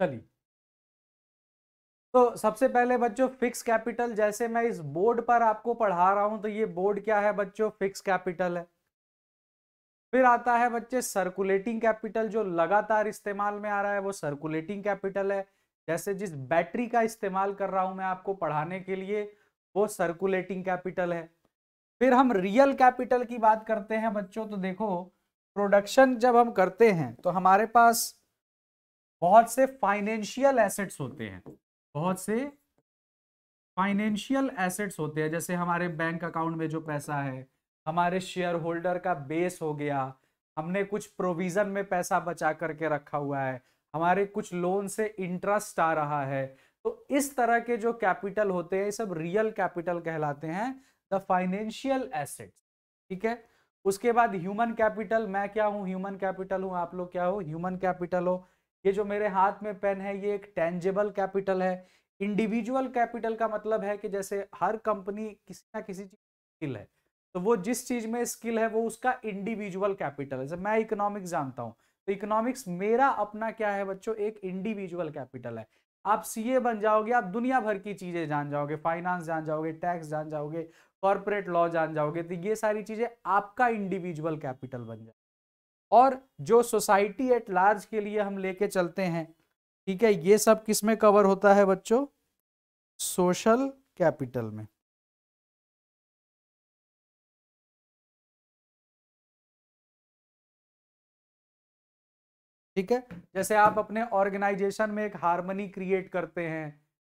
चलिए तो सबसे पहले बच्चों फिक्स कैपिटल जैसे मैं इस बोर्ड पर आपको पढ़ा रहा हूं तो ये बोर्ड क्या है बच्चों फिक्स कैपिटल है फिर आता है बच्चे सर्कुलेटिंग कैपिटल जो लगातार इस्तेमाल में आ रहा है वो सर्कुलेटिंग कैपिटल है जैसे जिस बैटरी का इस्तेमाल कर रहा हूं मैं आपको पढ़ाने के लिए वो सर्कुलेटिंग कैपिटल है फिर हम रियल कैपिटल की बात करते हैं बच्चों तो देखो प्रोडक्शन जब हम करते हैं तो हमारे पास बहुत से फाइनेंशियल एसेट्स होते हैं बहुत से फाइनेंशियल एसेट्स होते हैं जैसे हमारे बैंक अकाउंट में जो पैसा है हमारे शेयर होल्डर का बेस हो गया हमने कुछ प्रोविजन में पैसा बचा करके रखा हुआ है हमारे कुछ लोन से इंटरेस्ट आ रहा है तो इस तरह के जो कैपिटल होते हैं ये सब रियल कैपिटल कहलाते हैं द फाइनेंशियल एसेट्स ठीक है उसके बाद ह्यूमन कैपिटल मैं क्या हूँ ह्यूमन कैपिटल हूँ आप लोग क्या हो ह्यूमन कैपिटल हो ये जो मेरे हाथ में पेन है ये एक टेंजेबल कैपिटल है इंडिविजुअल कैपिटल का मतलब है कि जैसे हर कंपनी किसी ना किसी चीज स्किल है तो वो जिस चीज में स्किल है वो उसका इंडिविजुअल कैपिटल है जैसे मैं इकोनॉमिक्स जानता हूँ तो इकोनॉमिक्स मेरा अपना क्या है बच्चों एक इंडिविजुअल कैपिटल है आप सीए बन जाओगे आप दुनिया भर की चीजें जान जाओगे फाइनेंस जान जाओगे टैक्स जान जाओगे कॉर्पोरेट लॉ जान जाओगे तो ये सारी चीजें आपका इंडिविजुअल कैपिटल बन जाए और जो सोसाइटी एट लार्ज के लिए हम लेके चलते हैं ठीक है ये सब किस में कवर होता है बच्चों सोशल कैपिटल में ठीक है जैसे आप अपने ऑर्गेनाइजेशन में एक हारमोनी क्रिएट करते हैं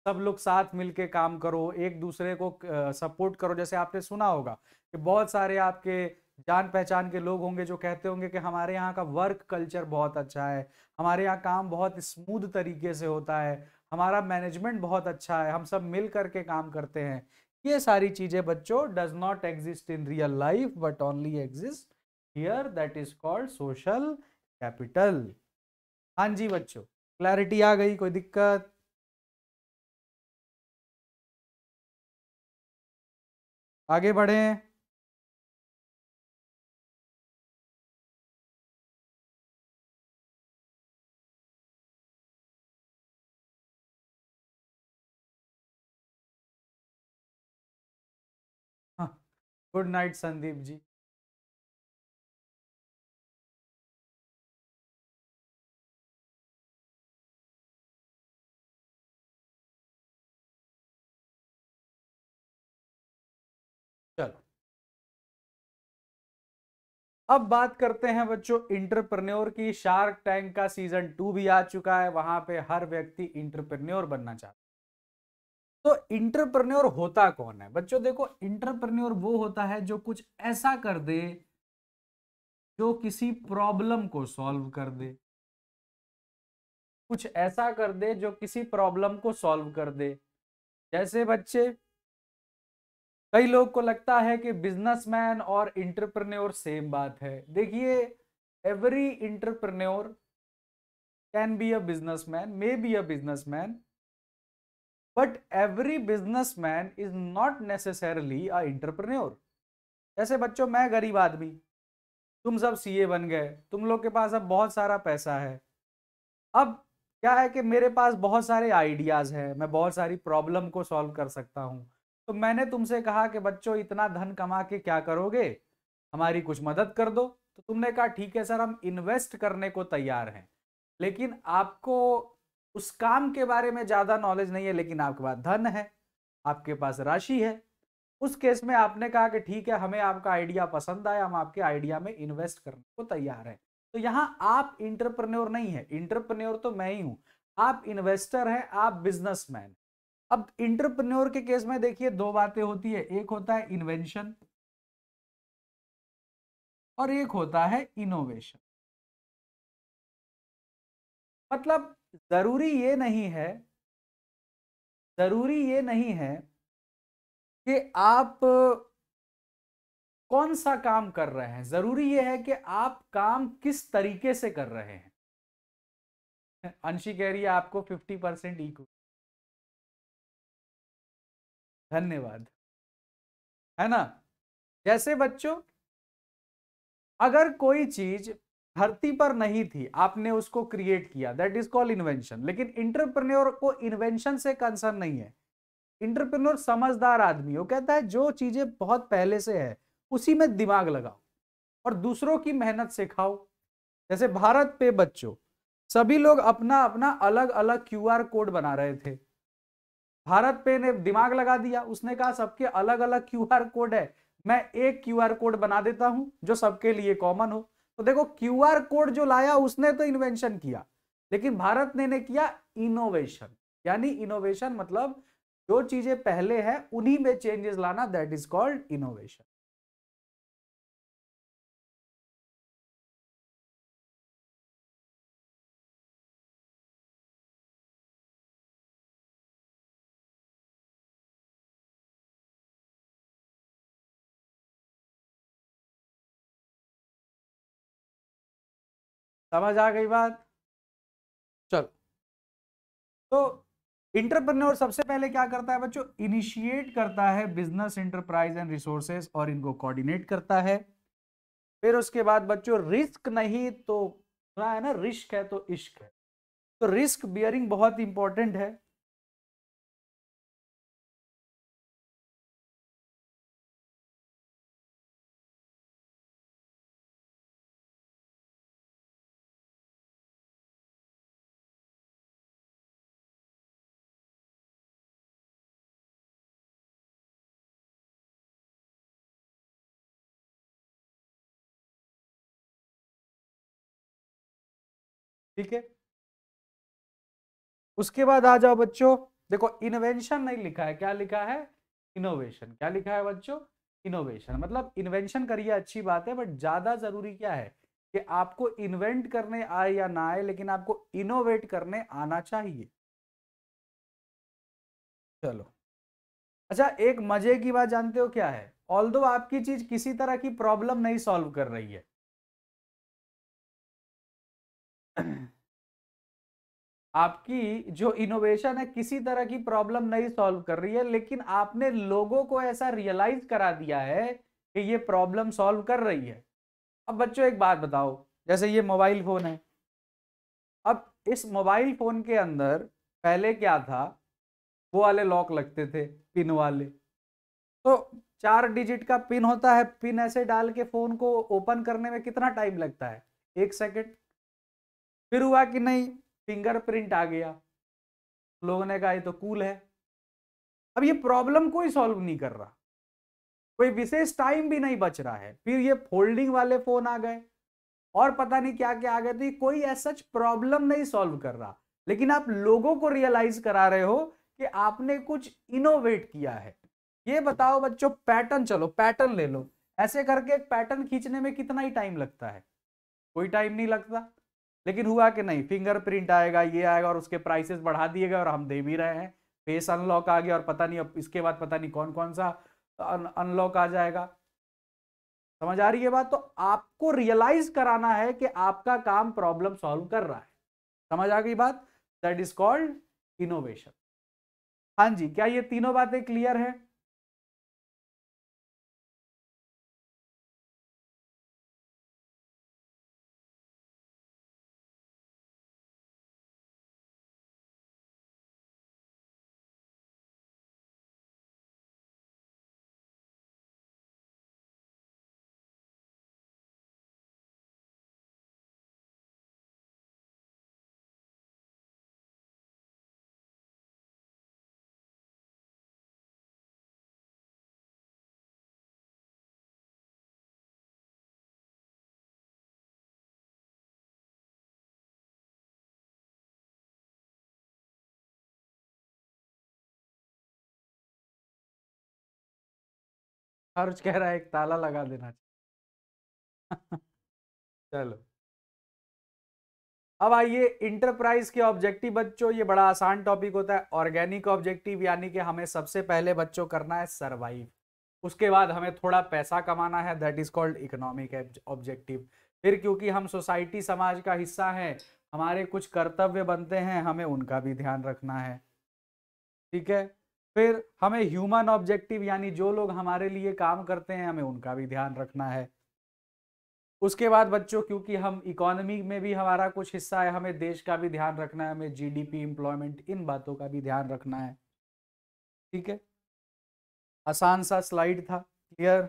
सब लोग साथ मिलके काम करो एक दूसरे को सपोर्ट करो जैसे आपने सुना होगा कि बहुत सारे आपके जान पहचान के लोग होंगे जो कहते होंगे कि हमारे यहाँ का वर्क कल्चर बहुत अच्छा है हमारे यहाँ काम बहुत स्मूथ तरीके से होता है हमारा मैनेजमेंट बहुत अच्छा है हम सब मिल करके काम करते हैं ये सारी चीज़ें बच्चों does not exist in real life but only exist here that is called social capital हाँ जी बच्चों क्लैरिटी आ गई कोई दिक्कत आगे बढ़ें गुड नाइट संदीप जी अब बात करते हैं बच्चों इंटरप्रेन्योर की शार्क टैंक का सीजन टू भी आ चुका है वहां पे हर व्यक्ति इंटरप्रेन्योर बनना चाहता है तो इंटरप्रन्योर होता कौन है बच्चों देखो इंटरप्रन्योर वो होता है जो कुछ ऐसा कर दे जो किसी प्रॉब्लम को सॉल्व कर दे कुछ ऐसा कर दे जो किसी प्रॉब्लम को सॉल्व कर दे जैसे बच्चे कई लोग को लगता है कि बिजनेसमैन और इंटरप्रन्योर सेम बात है देखिए every entrepreneur can be a businessman may be a businessman but every businessman is not necessarily a जैसे बच्चों मैं गरीब आदमी तुम सब सीए बन गए तुम लोग के पास अब बहुत सारा पैसा है अब क्या है कि मेरे पास बहुत सारे आइडियाज़ हैं मैं बहुत सारी प्रॉब्लम को सॉल्व कर सकता हूँ तो मैंने तुमसे कहा कि बच्चों इतना धन कमा के क्या करोगे हमारी कुछ मदद कर दो तो तुमने कहा ठीक है सर हम इन्वेस्ट करने को तैयार हैं लेकिन आपको उस काम के बारे में ज़्यादा नॉलेज नहीं है लेकिन आपके पास धन है आपके पास राशि है उस केस में आपने कहा कि ठीक है हमें आपका आइडिया पसंद आया हम आपके आइडिया में इन्वेस्ट करने को तैयार है तो यहाँ आप इंटरप्रन्योर नहीं है इंटरप्रन्योर तो मैं ही हूं आप इन्वेस्टर हैं आप बिजनेसमैन अब इंटरप्रन्योर के केस में देखिए दो बातें होती है एक होता है इन्वेंशन और एक होता है इनोवेशन मतलब ज़रूरी ये नहीं है ज़रूरी ये नहीं है कि आप कौन सा काम कर रहे हैं ज़रूरी यह है कि आप काम किस तरीके से कर रहे हैं अंशी कह रही है आपको फिफ्टी परसेंट इको धन्यवाद है ना जैसे बच्चों अगर कोई चीज धरती पर नहीं थी आपने उसको क्रिएट किया दैट इज कॉल्ड इन्वेंशन लेकिन इंटरप्रेन्योर को इन्वेंशन से कंसर्न नहीं है इंटरप्रेन्योर समझदार आदमी वो कहता है जो चीजें बहुत पहले से है उसी में दिमाग लगाओ और दूसरों की मेहनत से खाओ जैसे भारत पे बच्चों सभी लोग अपना अपना अलग अलग क्यू कोड बना रहे थे भारत पे ने दिमाग लगा दिया उसने कहा सबके अलग अलग क्यू कोड है मैं एक क्यू कोड बना देता हूं जो सबके लिए कॉमन हो तो देखो क्यूआर कोड जो लाया उसने तो इन्वेंशन किया लेकिन भारत ने ने किया इनोवेशन यानी इनोवेशन मतलब जो चीजें पहले हैं उन्हीं में चेंजेस लाना दैट इज कॉल्ड इनोवेशन समझ आ गई बात चलो तो इंटरप्रेन्योर सबसे पहले क्या करता है बच्चों इनिशिएट करता है बिजनेस इंटरप्राइज एंड रिसोर्सेस और इनको कोऑर्डिनेट करता है फिर उसके बाद बच्चों रिस्क नहीं तो हाँ, है ना रिस्क है तो इश्क है तो रिस्क बियरिंग बहुत इंपॉर्टेंट है ठीक है उसके बाद आ जाओ बच्चों देखो इन्वेंशन नहीं लिखा है क्या लिखा है इनोवेशन क्या लिखा है बच्चों इनोवेशन मतलब इन्वेंशन करिए अच्छी बात है बट ज्यादा जरूरी क्या है कि आपको इन्वेंट करने आए या ना आए लेकिन आपको इनोवेट करने आना चाहिए चलो अच्छा एक मजे की बात जानते हो क्या है ऑल आपकी चीज किसी तरह की प्रॉब्लम नहीं सॉल्व कर रही है आपकी जो इनोवेशन है किसी तरह की प्रॉब्लम नहीं सॉल्व कर रही है लेकिन आपने लोगों को ऐसा रियलाइज करा दिया है कि ये प्रॉब्लम सॉल्व कर रही है अब बच्चों एक बात बताओ जैसे ये मोबाइल फ़ोन है अब इस मोबाइल फ़ोन के अंदर पहले क्या था वो वाले लॉक लगते थे पिन वाले तो चार डिजिट का पिन होता है पिन ऐसे डाल के फ़ोन को ओपन करने में कितना टाइम लगता है एक सेकेंड फिर हुआ कि नहीं फिंगरप्रिंट आ गया लोगों ने कहा ये तो कूल है अब ये प्रॉब्लम कोई सॉल्व नहीं कर रहा कोई विशेष टाइम भी नहीं बच रहा है फिर ये फोल्डिंग वाले फोन आ गए और पता नहीं क्या क्या आ गए तो ये कोई ऐसा प्रॉब्लम नहीं सॉल्व कर रहा लेकिन आप लोगों को रियलाइज करा रहे हो कि आपने कुछ इनोवेट किया है ये बताओ बच्चों पैटर्न चलो पैटर्न ले लो ऐसे करके एक पैटर्न खींचने में कितना ही टाइम लगता है कोई टाइम नहीं लगता लेकिन हुआ कि नहीं फिंगरप्रिंट आएगा ये आएगा और उसके प्राइसेस बढ़ा दिए गए और हम दे भी रहे हैं फेस अनलॉक आ गया और पता नहीं अब इसके बाद पता नहीं कौन कौन सा अनलॉक आ जाएगा समझ आ रही है बात तो आपको रियलाइज कराना है कि आपका काम प्रॉब्लम सॉल्व कर रहा है समझ आ गई बात दैट इज कॉल्ड इनोवेशन हाँ जी क्या ये तीनों बातें क्लियर है अर्ज कह रहा है एक ताला लगा देना चलो अब आइए इंटरप्राइज के ऑब्जेक्टिव बच्चों ये बड़ा आसान टॉपिक होता है ऑर्गेनिक ऑब्जेक्टिव यानी कि हमें सबसे पहले बच्चों करना है सरवाइव उसके बाद हमें थोड़ा पैसा कमाना है that is called economic objective फिर क्योंकि हम सोसाइटी समाज का हिस्सा है हमारे कुछ कर्तव्य बनते हैं हमें उनका भी ध्यान रखना है ठीक है फिर हमें ह्यूमन ऑब्जेक्टिव यानी जो लोग हमारे लिए काम करते हैं हमें उनका भी ध्यान रखना है उसके बाद बच्चों क्योंकि हम इकोनॉमी में भी हमारा कुछ हिस्सा है हमें देश का भी ध्यान रखना है हमें जीडीपी एम्प्लॉयमेंट इन बातों का भी ध्यान रखना है ठीक है आसान सा स्लाइड था क्लियर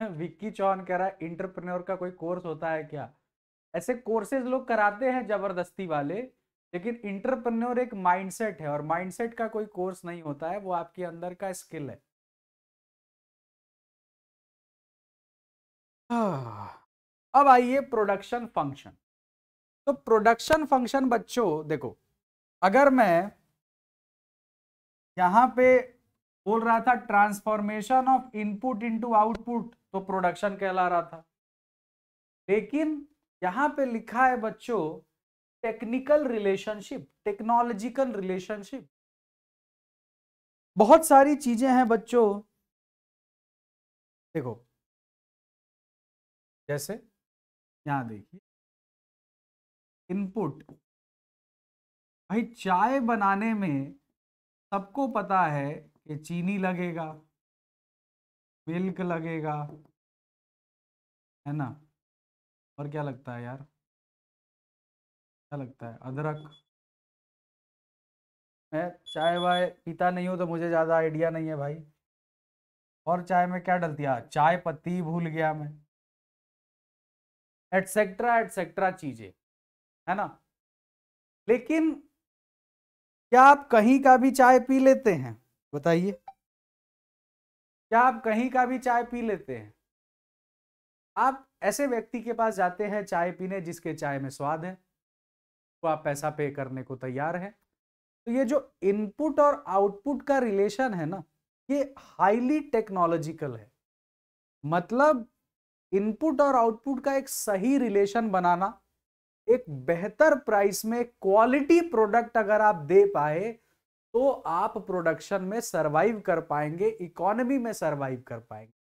विक्की चौहान कह रहा है इंटरप्रेन्योर का कोई कोर्स होता है क्या ऐसे कोर्सेज लोग कराते हैं जबरदस्ती वाले लेकिन इंटरप्रेन्योर एक माइंडसेट है और माइंडसेट का कोई कोर्स नहीं होता है वो आपके अंदर का स्किल है हाँ। अब आइए प्रोडक्शन फंक्शन तो प्रोडक्शन फंक्शन बच्चों देखो अगर मैं यहां पे बोल रहा था transformation of input into output तो प्रोडक्शन कहला रहा था लेकिन यहां पे लिखा है बच्चों टेक्निकल रिलेशनशिप टेक्नोलॉजिकल रिलेशनशिप बहुत सारी चीजें हैं बच्चों देखो जैसे यहां देखिए इनपुट भाई चाय बनाने में सबको पता है कि चीनी लगेगा मिल्क लगेगा है ना और क्या लगता है यार क्या लगता है अदरक मैं चाय वाय पीता नहीं हूँ तो मुझे ज़्यादा आइडिया नहीं है भाई और चाय में क्या डलती है चाय पत्ती भूल गया मैं एटसेट्रा एटसेट्रा चीज़ें है ना लेकिन क्या आप कहीं का भी चाय पी लेते हैं बताइए क्या आप कहीं का भी चाय पी लेते हैं आप ऐसे व्यक्ति के पास जाते हैं चाय पीने जिसके चाय में स्वाद है वो तो आप पैसा पे करने को तैयार है तो ये जो इनपुट और आउटपुट का रिलेशन है ना ये हाईली टेक्नोलॉजिकल है मतलब इनपुट और आउटपुट का एक सही रिलेशन बनाना एक बेहतर प्राइस में क्वालिटी प्रोडक्ट अगर आप दे पाए तो आप प्रोडक्शन में सरवाइव कर पाएंगे इकोनॉमी में सरवाइव कर पाएंगे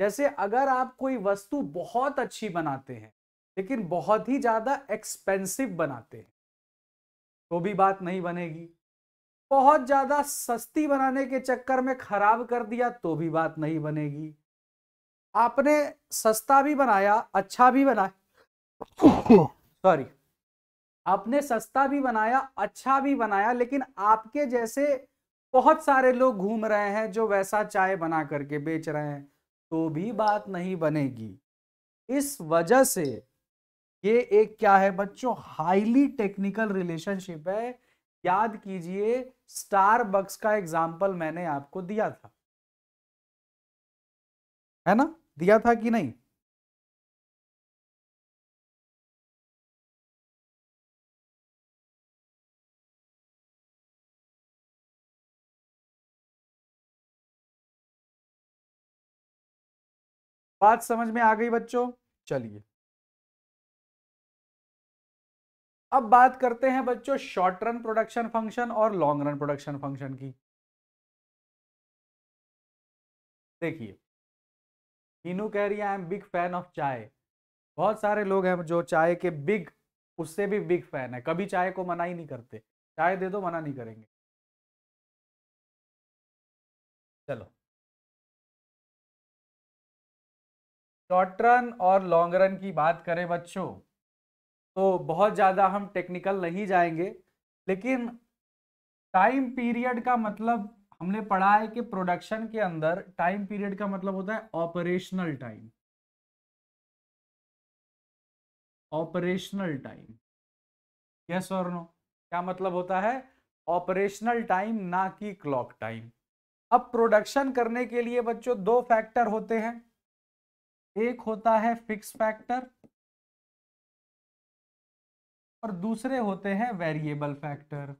जैसे अगर आप कोई वस्तु बहुत अच्छी बनाते हैं लेकिन बहुत ही ज़्यादा एक्सपेंसिव बनाते हैं तो भी बात नहीं बनेगी बहुत ज़्यादा सस्ती बनाने के चक्कर में खराब कर दिया तो भी बात नहीं बनेगी आपने सस्ता भी बनाया अच्छा भी बनाया सॉरी आपने सस्ता भी बनाया अच्छा भी बनाया लेकिन आपके जैसे बहुत सारे लोग घूम रहे हैं जो वैसा चाय बना करके बेच रहे हैं तो भी बात नहीं बनेगी इस वजह से ये एक क्या है बच्चों हाईली टेक्निकल रिलेशनशिप है याद कीजिए स्टारबक्स का एग्जाम्पल मैंने आपको दिया था है ना दिया था कि नहीं बात समझ में आ गई बच्चों चलिए अब बात करते हैं बच्चों शॉर्ट रन प्रोडक्शन फंक्शन और लॉन्ग रन प्रोडक्शन फंक्शन की देखिए हीनू कह रही है I am big fan of chai बहुत सारे लोग हैं जो चाय के बिग उससे भी बिग फैन है कभी चाय को मना ही नहीं करते चाय दे दो मना नहीं करेंगे चलो शॉर्ट रन और लॉन्ग रन की बात करें बच्चों तो बहुत ज़्यादा हम टेक्निकल नहीं जाएंगे लेकिन टाइम पीरियड का मतलब हमने पढ़ा है कि प्रोडक्शन के अंदर टाइम पीरियड का मतलब होता है operational time operational time yes और नो क्या मतलब होता है ऑपरेशनल टाइम ना कि क्लॉक टाइम अब प्रोडक्शन करने के लिए बच्चों दो फैक्टर होते हैं एक होता है फिक्स फैक्टर और दूसरे होते हैं वेरिएबल फैक्टर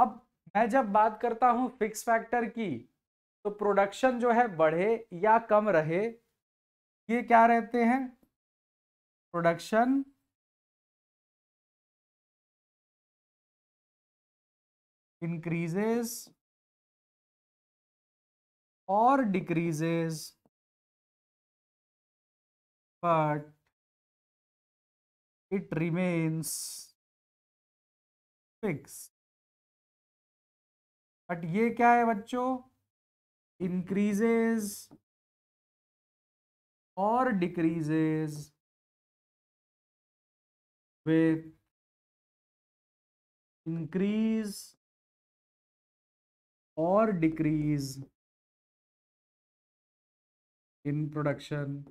अब मैं जब बात करता हूं फिक्स फैक्टर की तो प्रोडक्शन जो है बढ़े या कम रहे ये क्या रहते हैं प्रोडक्शन इंक्रीजेस और decreases but it remains fix but ये क्या है बच्चों इंक्रीजेज और डिक्रीजेज विथ इंक्रीज और डिक्रीज़ इन प्रोडक्शन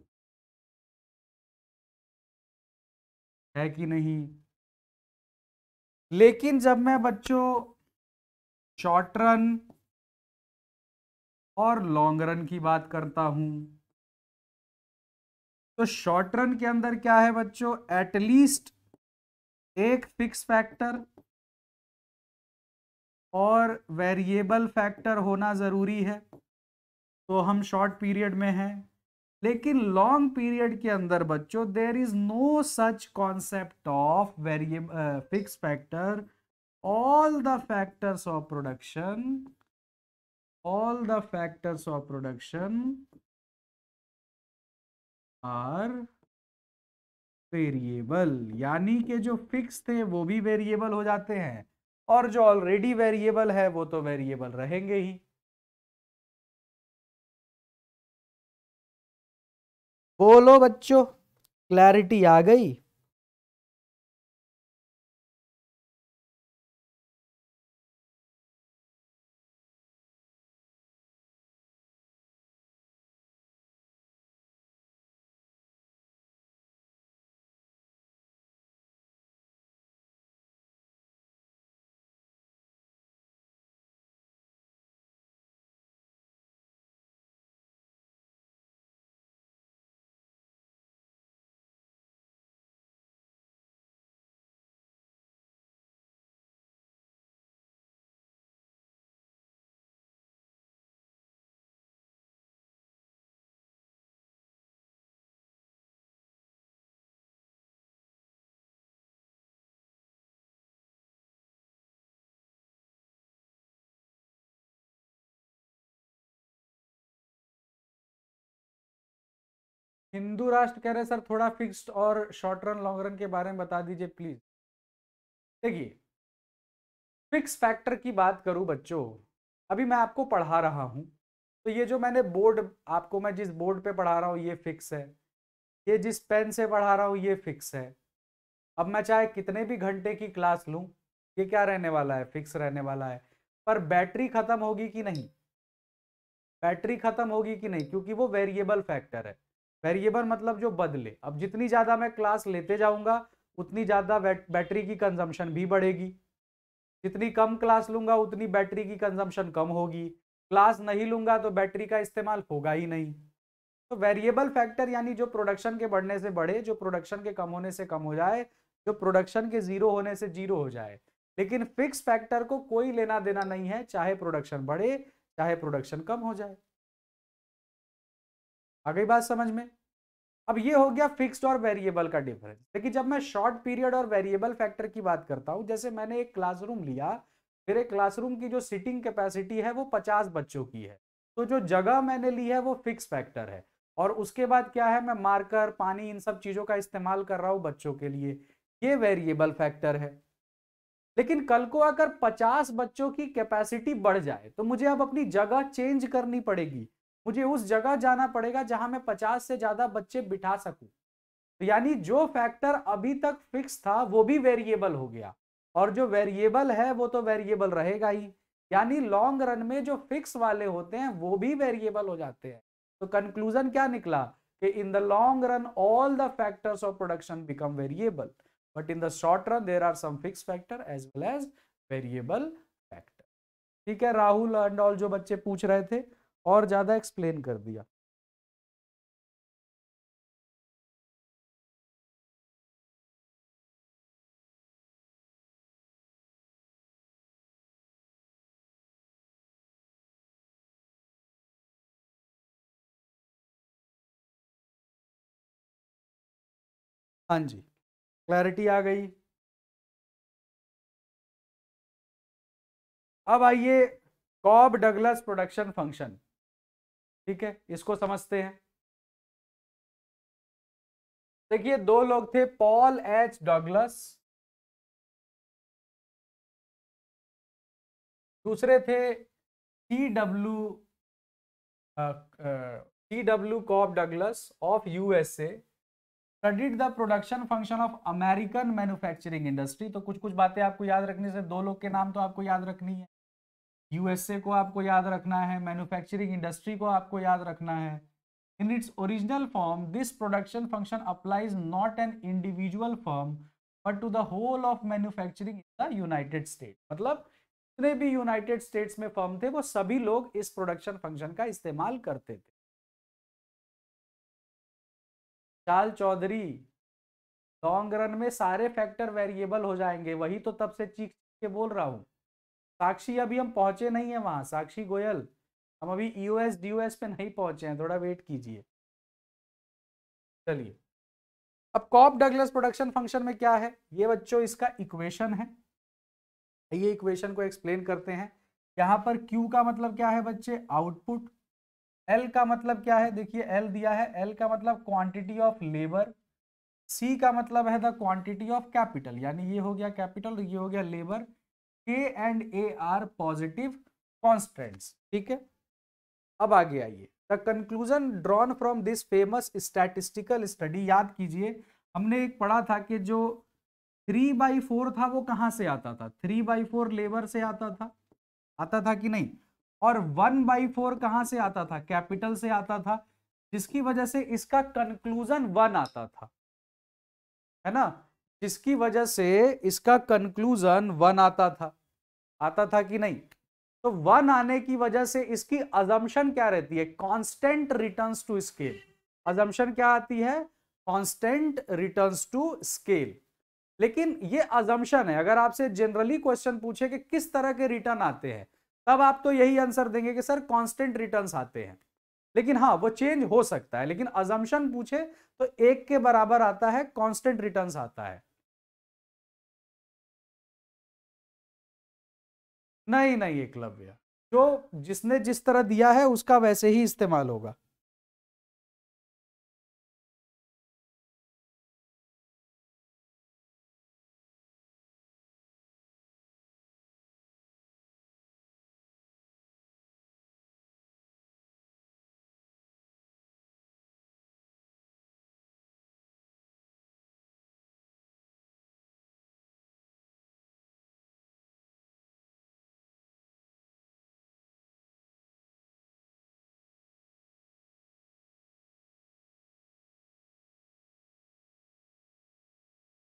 है कि नहीं लेकिन जब मैं बच्चों शॉर्ट रन और लॉन्ग रन की बात करता हूं तो शॉर्ट रन के अंदर क्या है बच्चों एटलीस्ट एक फिक्स फैक्टर और वेरिएबल फैक्टर होना जरूरी है तो हम शॉर्ट पीरियड में हैं लेकिन लॉन्ग पीरियड के अंदर बच्चों there is no such concept of variable fix factor all the factors of production all the factors of production are variable यानी के जो फिक्स थे वो भी वेरिएबल हो जाते हैं और जो ऑलरेडी वेरिएबल है वो तो वेरिएबल रहेंगे ही बोलो बच्चों क्लैरिटी आ गई हिंदू राष्ट्र कह रहे सर थोड़ा फिक्स्ड और शॉर्ट रन लॉन्ग रन के बारे में बता दीजिए प्लीज देखिए फिक्स फैक्टर की बात करूं बच्चों अभी मैं आपको पढ़ा रहा हूं तो ये जो मैंने बोर्ड आपको मैं जिस बोर्ड पे पढ़ा रहा हूँ ये फिक्स है ये जिस पेन से पढ़ा रहा हूँ ये फिक्स है अब मैं चाहे कितने भी घंटे की क्लास लूँ ये क्या रहने वाला है फिक्स रहने वाला है पर बैटरी ख़त्म होगी कि नहीं बैटरी ख़त्म होगी कि नहीं क्योंकि वो वेरिएबल फैक्टर है वेरिएबल मतलब जो बदले अब जितनी ज़्यादा मैं क्लास लेते जाऊँगा उतनी ज़्यादा बैटरी की कंजम्पशन भी बढ़ेगी जितनी कम क्लास लूंगा उतनी बैटरी की कंजम्पशन कम होगी क्लास नहीं लूंगा तो बैटरी का इस्तेमाल होगा ही नहीं तो वेरिएबल फैक्टर यानी जो प्रोडक्शन के बढ़ने से बढ़े जो प्रोडक्शन के कम होने से कम हो जाए जो प्रोडक्शन के जीरो होने से जीरो हो जाए लेकिन फिक्स फैक्टर को कोई लेना देना नहीं है चाहे प्रोडक्शन बढ़े चाहे प्रोडक्शन कम हो जाए आ गई बात समझ में अब ये हो गया फिक्स्ड और वेरिएबल का डिफरेंस लेकिन जब मैं शॉर्ट पीरियड और वेरिएबल फैक्टर की बात करता हूँ जैसे मैंने एक क्लासरूम लिया फिर एक क्लासरूम की जो सिटिंग कैपेसिटी है वो पचास बच्चों की है तो जो जगह मैंने ली है वो फिक्स फैक्टर है और उसके बाद क्या है मैं मार्कर पानी इन सब चीज़ों का इस्तेमाल कर रहा हूँ बच्चों के लिए ये वेरिएबल फैक्टर है लेकिन कल को अगर पचास बच्चों की कैपेसिटी बढ़ जाए तो मुझे अब अपनी जगह चेंज करनी पड़ेगी मुझे उस जगह जाना पड़ेगा जहां मैं पचास से ज्यादा बच्चे बिठा सकूं तो यानी जो फैक्टर अभी तक फिक्स था वो भी वेरिएबल हो गया और जो वेरिएबल है वो तो वेरिएबल रहेगा ही यानी लॉन्ग रन में जो फिक्स वाले होते हैं वो भी वेरिएबल हो जाते हैं तो कंक्लूजन क्या निकला कि in the long run all the factors of production become variable but in the short run there are some fix factor as well as variable factor ठीक है राहुल एंड ऑल जो बच्चे पूछ रहे थे और ज़्यादा एक्सप्लेन कर दिया हाँ जी क्लैरिटी आ गई अब आइए कॉब डगलस प्रोडक्शन फंक्शन ठीक है इसको समझते हैं देखिए दो लोग थे पॉल एच डॉगलस दूसरे थे T W T W Cobb Douglas of USA studied the production function of American manufacturing industry तो कुछ कुछ बातें आपको याद रखने से दो लोग के नाम तो आपको याद रखनी है यूएसए को आपको याद रखना है मैन्युफैक्चरिंग इंडस्ट्री को आपको याद रखना है in its original form this production function applies not an individual form but to the whole of manufacturing in the United State मतलब जितने भी यूनाइटेड स्टेट्स में फॉर्म थे वो सभी लोग इस प्रोडक्शन फंक्शन का इस्तेमाल करते थे चाल चौधरी लॉन्ग रन में सारे फैक्टर वेरिएबल हो जाएंगे वही तो तब से चीख के बोल रहा हूँ साक्षी अभी हम पहुंचे नहीं है वहां साक्षी गोयल हम अभी यूएस e डीयूएस पे नहीं पहुंचे हैं थोड़ा वेट कीजिए चलिए अब कॉप डगलस प्रोडक्शन फंक्शन में क्या है ये बच्चों इसका इक्वेशन है ये इक्वेशन को एक्सप्लेन करते हैं यहां पर Q का मतलब क्या है बच्चे आउटपुट L का मतलब क्या है देखिए L दिया है L का मतलब क्वांटिटी ऑफ लेबर C का मतलब है द क्वांटिटी ऑफ कैपिटल यानी ये हो गया कैपिटल ये हो गया labour K and A are positive constants ठीक है अब आगे आइए the conclusion drawn from this famous statistical study याद कीजिए हमने एक पढ़ा था कि जो थ्री बाई फोर था वो कहाँ से आता था थ्री बाई फोर लेबर से आता था आता था कि नहीं और वन बाई फोर कहाँ से आता था कैपिटल से आता था जिसकी वजह से इसका कंक्लूजन वन आता था है ना जिसकी वजह से इसका कंक्लूजन वन आता था आता था कि नहीं तो वन आने की वजह से इसकी अजम्पन क्या रहती है constant returns to scale assumption क्या आती है कांस्टेंट रिटर्न्स टू स्केल लेकिन ये अजम्पन है अगर आपसे जनरली क्वेश्चन पूछे कि किस तरह के रिटर्न आते हैं तब आप तो यही आंसर देंगे कि सर कॉन्स्टेंट रिटर्न आते हैं लेकिन हाँ वो चेंज हो सकता है लेकिन अजम्पन पूछे तो एक के बराबर आता है कॉन्स्टेंट रिटर्न आता है नहीं नहीं एकलव्य जो जिसने जिस तरह दिया है उसका वैसे ही इस्तेमाल होगा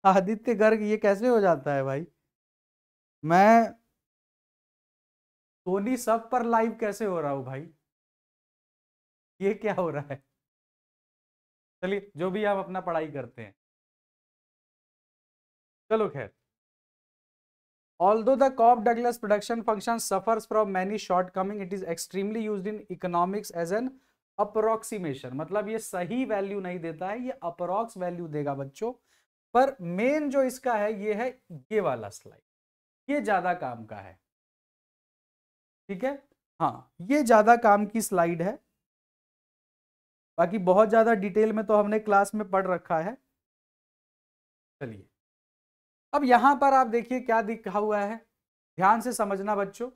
आदित्य गर्ग ये कैसे हो जाता है भाई मैं सोनी सब पर लाइव कैसे हो रहा हूं भाई ये क्या हो रहा है चलिए जो भी आप अपना पढ़ाई करते हैं चलो खैर although the Cobb Douglas production function suffer from many shortcoming it is extremely use in economics as an approximation मतलब ये सही वैल्यू नहीं देता है ये अप्रोक्स वैल्यू देगा बच्चों पर मेन जो इसका है ये है ये वाला स्लाइड ये ज्यादा काम का है ठीक है हाँ ये ज्यादा काम की स्लाइड है बाकी बहुत ज्यादा डिटेल में तो हमने क्लास में पढ़ रखा है चलिए अब यहां पर आप देखिए क्या दिखा हुआ है ध्यान से समझना बच्चों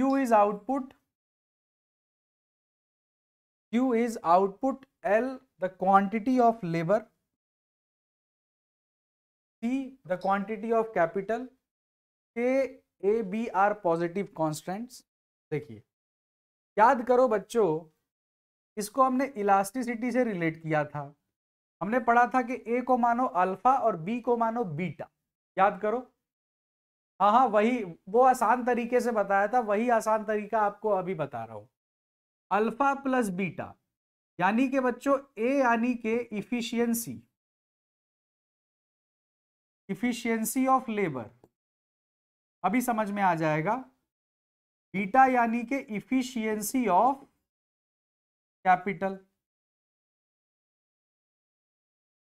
Q is output Q is output L the quantity of labour C the quantity of capital K A B are positive constants देखिए याद करो बच्चों इसको हमने इलास्टिसिटी से रिलेट किया था हमने पढ़ा था कि ए को मानो अल्फा और बी को मानो बीटा याद करो हाँ हाँ वही वो आसान तरीके से बताया था वही आसान तरीका आपको अभी बता रहा हूँ अल्फा प्लस बीटा यानी के बच्चों ए यानी के इफिशियंसी इफिशियंसी ऑफ लेबर अभी समझ में आ जाएगा बीटा यानी के इफिशियंसी ऑफ कैपिटल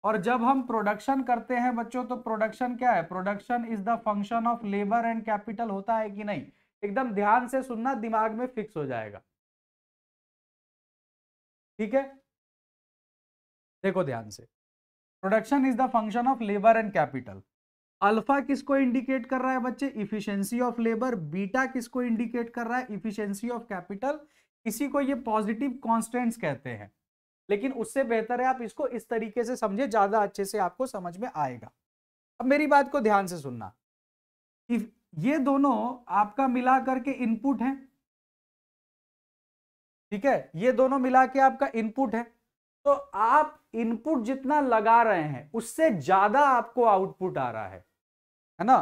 और जब हम प्रोडक्शन करते हैं बच्चों तो प्रोडक्शन क्या है production is the function of labour and capital होता है कि नहीं एकदम ध्यान से सुनना दिमाग में फिक्स हो जाएगा ठीक है देखो ध्यान से production is the function of labour and capital alpha किसको इंडिकेट कर रहा है बच्चे इफिशियंसी ऑफ लेबर बीटा किसको इंडिकेट कर रहा है इफिशियंसी ऑफ कैपिटल इसी को ये पॉजिटिव कॉन्स्टेंट्स कहते हैं लेकिन उससे बेहतर है आप इसको इस तरीके से समझे ज्यादा अच्छे से आपको समझ में आएगा अब मेरी बात को ध्यान से सुनना ये दोनों आपका मिला करके इनपुट है ठीक है ये दोनों मिला के आपका इनपुट है तो आप इनपुट जितना लगा रहे हैं उससे ज्यादा आपको आउटपुट आ रहा है है ना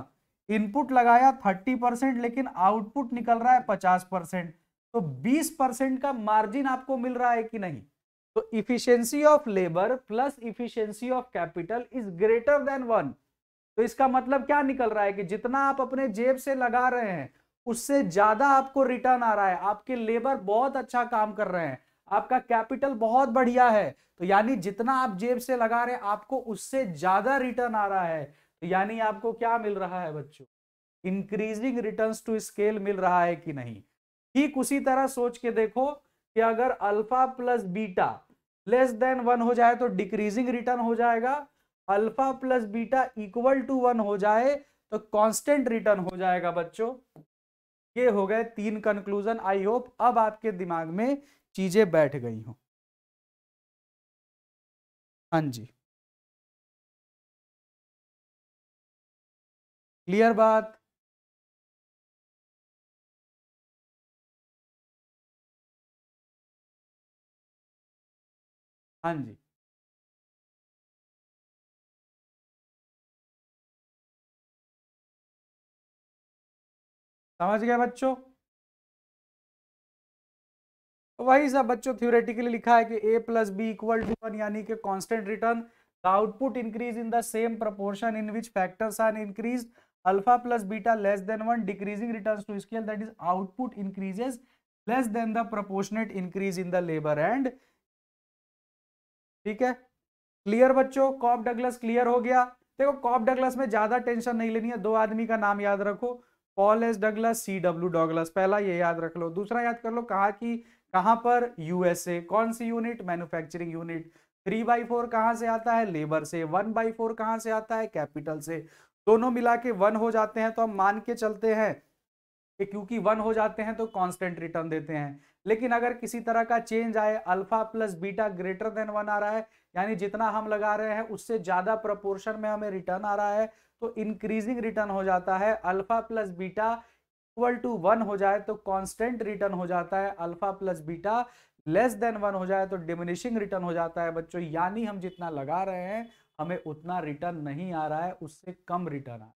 इनपुट लगाया थर्टी परसेंट लेकिन आउटपुट निकल रहा है पचास परसेंट तो बीस परसेंट का मार्जिन आपको मिल रहा है कि नहीं तो efficiency of labour plus efficiency of capital is greater than one तो इसका मतलब क्या निकल रहा है कि जितना आप अपने जेब से लगा रहे हैं उससे ज्यादा आपको रिटर्न आ रहा है आपके लेबर बहुत अच्छा काम कर रहे हैं आपका कैपिटल बहुत बढ़िया है तो यानी जितना आप जेब से लगा रहे आपको उससे ज्यादा रिटर्न आ रहा है तो यानी आपको क्या मिल रहा है बच्चों इंक्रीजिंग रिटर्न टू स्केल मिल रहा है कि नहीं ठीक उसी तरह सोच के देखो कि अगर alpha plus beta less than one हो जाए तो डिक्रीजिंग रिटर्न हो जाएगा alpha plus beta equal to one हो जाए तो कांस्टेंट रिटर्न हो जाएगा बच्चों ये हो गए तीन कंक्लूजन आई होप अब आपके दिमाग में चीज़ें बैठ गई हों हाँ जी क्लियर बात हाँ जी समझ गए बच्चों तो वही सब बच्चों थ्योरेटिकली लिखा है कि A plus B equal to one यानी कि constant return the output increase in the same proportion in which factors are increase alpha plus beta less than one decreasing return to scale that is output increases less than the proportionate increase in the labour and ठीक है clear बच्चों corp Douglas clear हो गया देखो corp Douglas में ज्यादा tension नहीं लेनी है दो आदमी का नाम याद रखो Paul S Douglas C W Douglas पहला ये याद रख लो दूसरा याद कर लो कहा कि कहां पर यूएसए कौन सी unit manufacturing unit three by four कहां से आता है लेबर से वन बाई फोर कहां से आता है कैपिटल से दोनों मिला के वन हो जाते हैं तो हम मान के चलते हैं कि क्योंकि वन हो जाते हैं तो कांस्टेंट रिटर्न देते हैं लेकिन अगर किसी तरह का चेंज आए alpha plus beta greater than one आ रहा है यानी जितना हम लगा रहे हैं उससे ज़्यादा प्रपोर्शन में हमें रिटर्न आ रहा है तो इंक्रीजिंग रिटर्न हो जाता है alpha plus beta equal to one हो जाए तो कांस्टेंट रिटर्न हो जाता है alpha plus beta less than one हो जाए तो डिमिनिशिंग रिटर्न हो जाता है बच्चों यानी हम जितना लगा रहे हैं हमें उतना रिटर्न नहीं आ रहा है उससे कम रिटर्न आ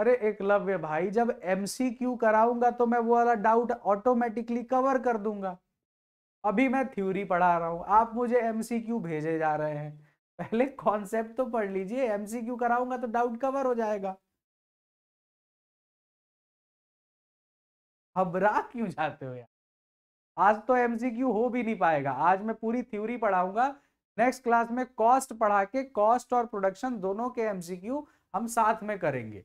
अरे एक लव्य भाई जब एमसीक्यू कराऊंगा तो मैं वो वाला डाउट ऑटोमेटिकली कवर कर दूंगा अभी मैं थ्योरी पढ़ा रहा हूं आप मुझे एमसीक्यू भेजे जा रहे हैं पहले कॉन्सेप्ट तो पढ़ लीजिए एमसीक्यू कराऊंगा तो डाउट कवर हो जाएगा घबरा क्यों जाते हो यार आज तो एमसीक्यू हो भी नहीं पाएगा आज मैं पूरी थ्योरी पढ़ाऊंगा नेक्स्ट क्लास में कॉस्ट पढ़ा के कॉस्ट और प्रोडक्शन दोनों के एमसीक्यू हम साथ में करेंगे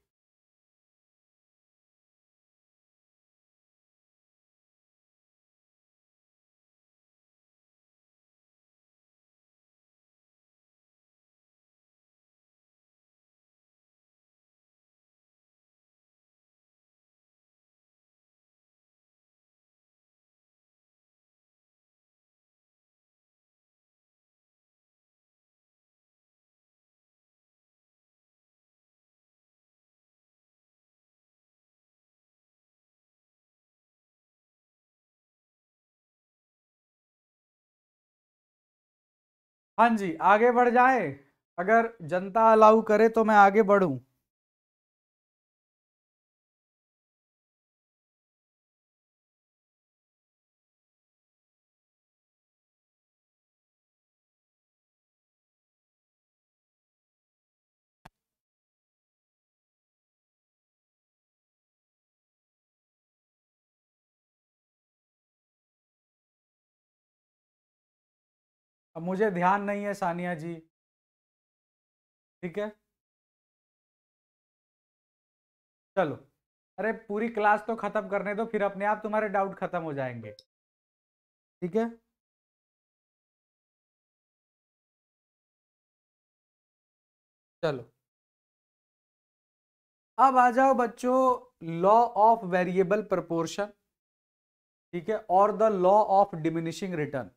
हाँ जी आगे बढ़ जाए अगर जनता अलाउ करे तो मैं आगे बढ़ूँ मुझे ध्यान नहीं है सानिया जी ठीक है चलो अरे पूरी क्लास तो खत्म करने दो फिर अपने आप तुम्हारे डाउट खत्म हो जाएंगे ठीक है चलो अब आ जाओ बच्चों लॉ ऑफ वेरिएबल प्रपोर्शन ठीक है और the law of diminishing return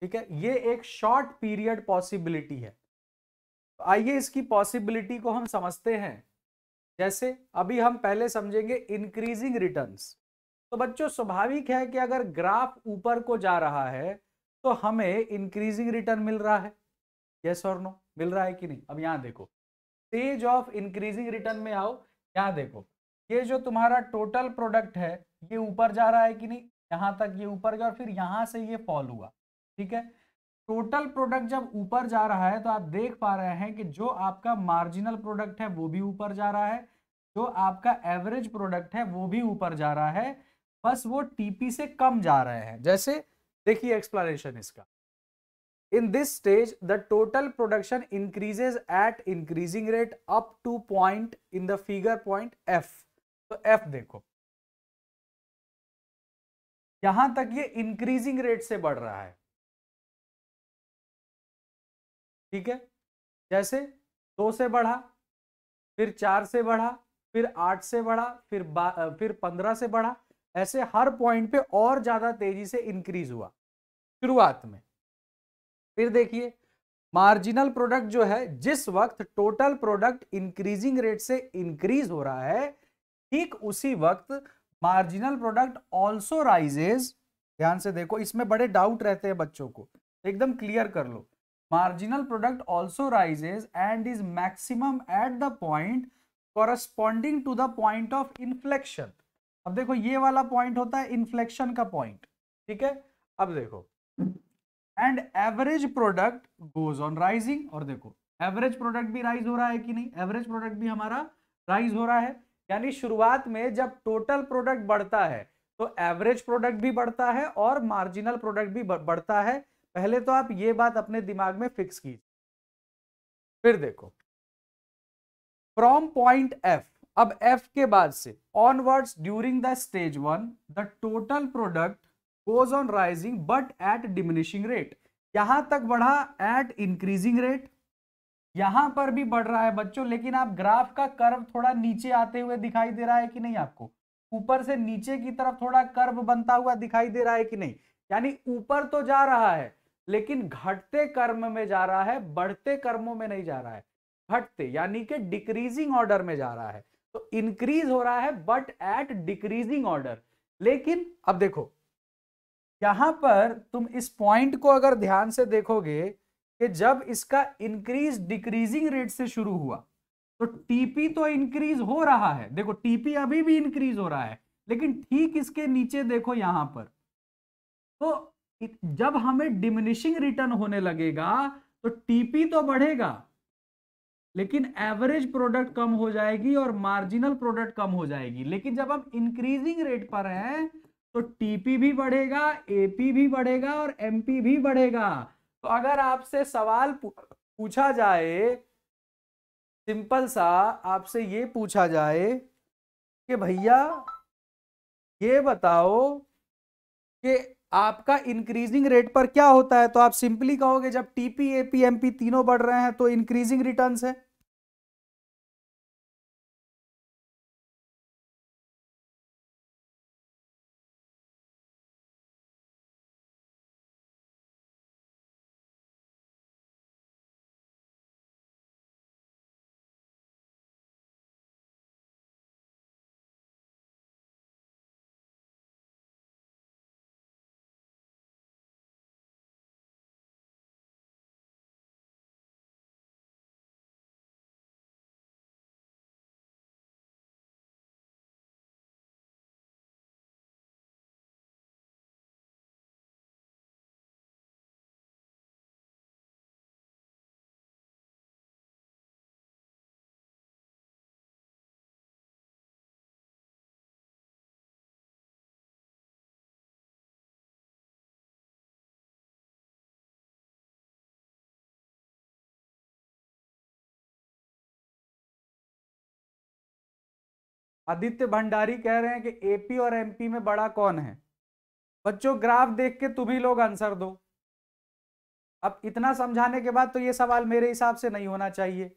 ठीक है ये एक शॉर्ट पीरियड पॉसिबिलिटी है तो आइए इसकी पॉसिबिलिटी को हम समझते हैं जैसे अभी हम पहले समझेंगे इंक्रीजिंग रिटर्न्स तो बच्चों स्वाभाविक है कि अगर ग्राफ ऊपर को जा रहा है तो हमें इंक्रीजिंग रिटर्न मिल रहा है यस और नो मिल रहा है कि नहीं अब यहाँ देखो स्टेज ऑफ इंक्रीजिंग रिटर्न में आओ यहां देखो ये जो तुम्हारा टोटल प्रोडक्ट है ये ऊपर जा रहा है कि नहीं यहां तक ये ऊपर गया और फिर यहां से ये फॉल हुआ ठीक है टोटल प्रोडक्ट जब ऊपर जा रहा है तो आप देख पा रहे हैं कि जो आपका मार्जिनल प्रोडक्ट है वो भी ऊपर जा रहा है जो आपका एवरेज प्रोडक्ट है वो भी ऊपर जा रहा है बस वो टीपी से कम जा रहे हैं जैसे देखिए एक्सप्लेनेशन इसका in this stage the total production increases at increasing rate up to point in the figure point F तो एफ देखो यहां तक ये इंक्रीजिंग रेट से बढ़ रहा है ठीक है जैसे दो से बढ़ा फिर चार से बढ़ा फिर आठ से बढ़ा फिर फिर पंद्रह से बढ़ा ऐसे हर पॉइंट पे और ज्यादा तेजी से इंक्रीज हुआ शुरुआत में फिर देखिए मार्जिनल प्रोडक्ट जो है जिस वक्त टोटल प्रोडक्ट इंक्रीजिंग रेट से इंक्रीज हो रहा है ठीक उसी वक्त मार्जिनल प्रोडक्ट ऑल्सो राइजेज ध्यान से देखो इसमें बड़े डाउट रहते हैं बच्चों को एकदम क्लियर कर लो marginal product also rises and is maximum at the point corresponding to the point of inflection अब देखो ये वाला पॉइंट होता है इन्फ्लेक्शन का पॉइंट ठीक है अब देखो and average product goes on rising और देखो एवरेज प्रोडक्ट भी राइज हो रहा है कि नहीं एवरेज प्रोडक्ट भी हमारा राइज हो रहा है यानी शुरुआत में जब टोटल प्रोडक्ट बढ़ता है तो एवरेज प्रोडक्ट भी बढ़ता है और मार्जिनल प्रोडक्ट भी बढ़ता है पहले तो आप ये बात अपने दिमाग में फिक्स कीजिए फिर देखो फ्रॉम पॉइंट एफ अब एफ के बाद से onwards during the stage one the total product goes on rising but at diminishing rate यहां तक बढ़ा एट इंक्रीजिंग रेट यहां पर भी बढ़ रहा है बच्चों लेकिन आप ग्राफ का कर्व थोड़ा नीचे आते हुए दिखाई दे रहा है कि नहीं आपको ऊपर से नीचे की तरफ थोड़ा कर्व बनता हुआ दिखाई दे रहा है कि नहीं यानी ऊपर तो जा रहा है लेकिन घटते कर्म में जा रहा है बढ़ते कर्मों में नहीं जा रहा है घटते यानी कि डिक्रीजिंग ऑर्डर में जा रहा है तो इंक्रीज हो रहा है बट एट डिक्रीजिंग ऑर्डर लेकिन अब देखो यहां पर तुम इस पॉइंट को अगर ध्यान से देखोगे कि जब इसका इंक्रीज डिक्रीजिंग रेट से शुरू हुआ तो टीपी तो इंक्रीज हो रहा है देखो टीपी अभी भी इंक्रीज हो रहा है लेकिन ठीक इसके नीचे देखो यहां पर तो जब हमें डिमिनिशिंग रिटर्न होने लगेगा तो टीपी तो बढ़ेगा लेकिन एवरेज प्रोडक्ट कम हो जाएगी और मार्जिनल प्रोडक्ट कम हो जाएगी लेकिन जब हम इंक्रीजिंग रेट पर हैं तो टीपी भी बढ़ेगा एपी भी बढ़ेगा और एमपी भी बढ़ेगा तो अगर आपसे सवाल पूछा जाए सिंपल सा आपसे ये पूछा जाए कि भैया ये बताओ कि आपका इंक्रीजिंग रेट पर क्या होता है तो आप सिंपली कहोगे जब टीपी एपीएमपी तीनों बढ़ रहे हैं तो इंक्रीजिंग रिटर्न्स है आदित्य भंडारी कह रहे हैं कि एपी और एमपी में बड़ा कौन है बच्चों ग्राफ देख के तुम ही लोग आंसर दो अब इतना समझाने के बाद तो ये सवाल मेरे हिसाब से नहीं होना चाहिए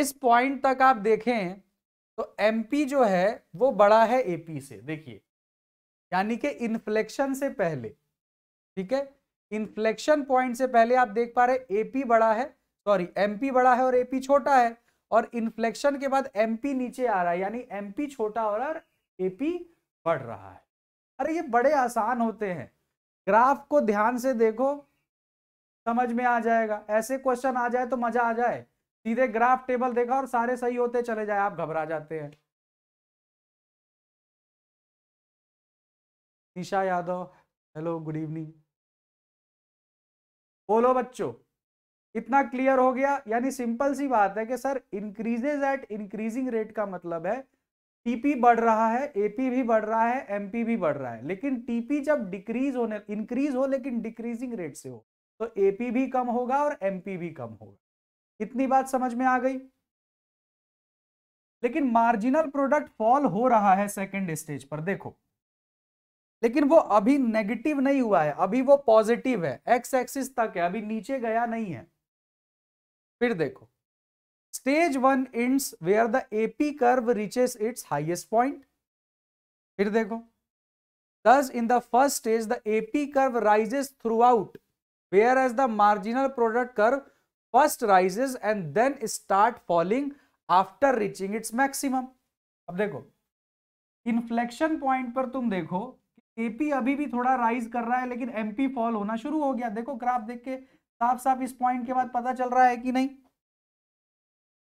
इस पॉइंट तक आप देखें तो एमपी जो है वो बड़ा है एपी से देखिए यानी कि इन्फ्लेक्शन से पहले ठीक है इन्फ्लेक्शन पॉइंट से पहले आप देख पा रहे एपी बड़ा है सॉरी एमपी बड़ा है और एपी छोटा है और इन्फ्लेक्शन के बाद एमपी नीचे आ रहा है यानी एमपी छोटा हो रहा है और एपी बढ़ रहा है अरे ये बड़े आसान होते हैं ग्राफ को ध्यान से देखो समझ में आ जाएगा ऐसे क्वेश्चन आ जाए तो मजा आ जाए सीधे ग्राफ टेबल देखा और सारे सही होते चले जाए आप घबरा जाते हैं Nisha Yadav hello good evening बोलो बच्चों इतना क्लियर हो गया यानी सिंपल सी बात है कि sir increases at increasing rate का मतलब है टीपी बढ़ रहा है एपी भी बढ़ रहा है एमपी भी बढ़ रहा है लेकिन टीपी जब डिक्रीज होने इंक्रीज हो लेकिन डिक्रीजिंग रेट से हो तो एपी भी कम होगा और एमपी भी कम होगा इतनी बात समझ में आ गई लेकिन मार्जिनल प्रोडक्ट फॉल हो रहा है सेकेंड स्टेज पर देखो लेकिन वो अभी नेगेटिव नहीं हुआ है अभी वो पॉजिटिव है एक्स एक्सिस तक है अभी नीचे गया नहीं है फिर देखो stage one ends where the AP curve reaches its highest point फिर देखो thus in the first stage the AP curve rises throughout whereas the marginal product curve first rises and then start falling after reaching its maximum अब देखो inflection point पर तुम देखो AP अभी भी थोड़ा राइज कर रहा है लेकिन एमपी फॉल होना शुरू हो गया देखो ग्राफ देख के साफ साफ इस पॉइंट के बाद पता चल रहा है कि नहीं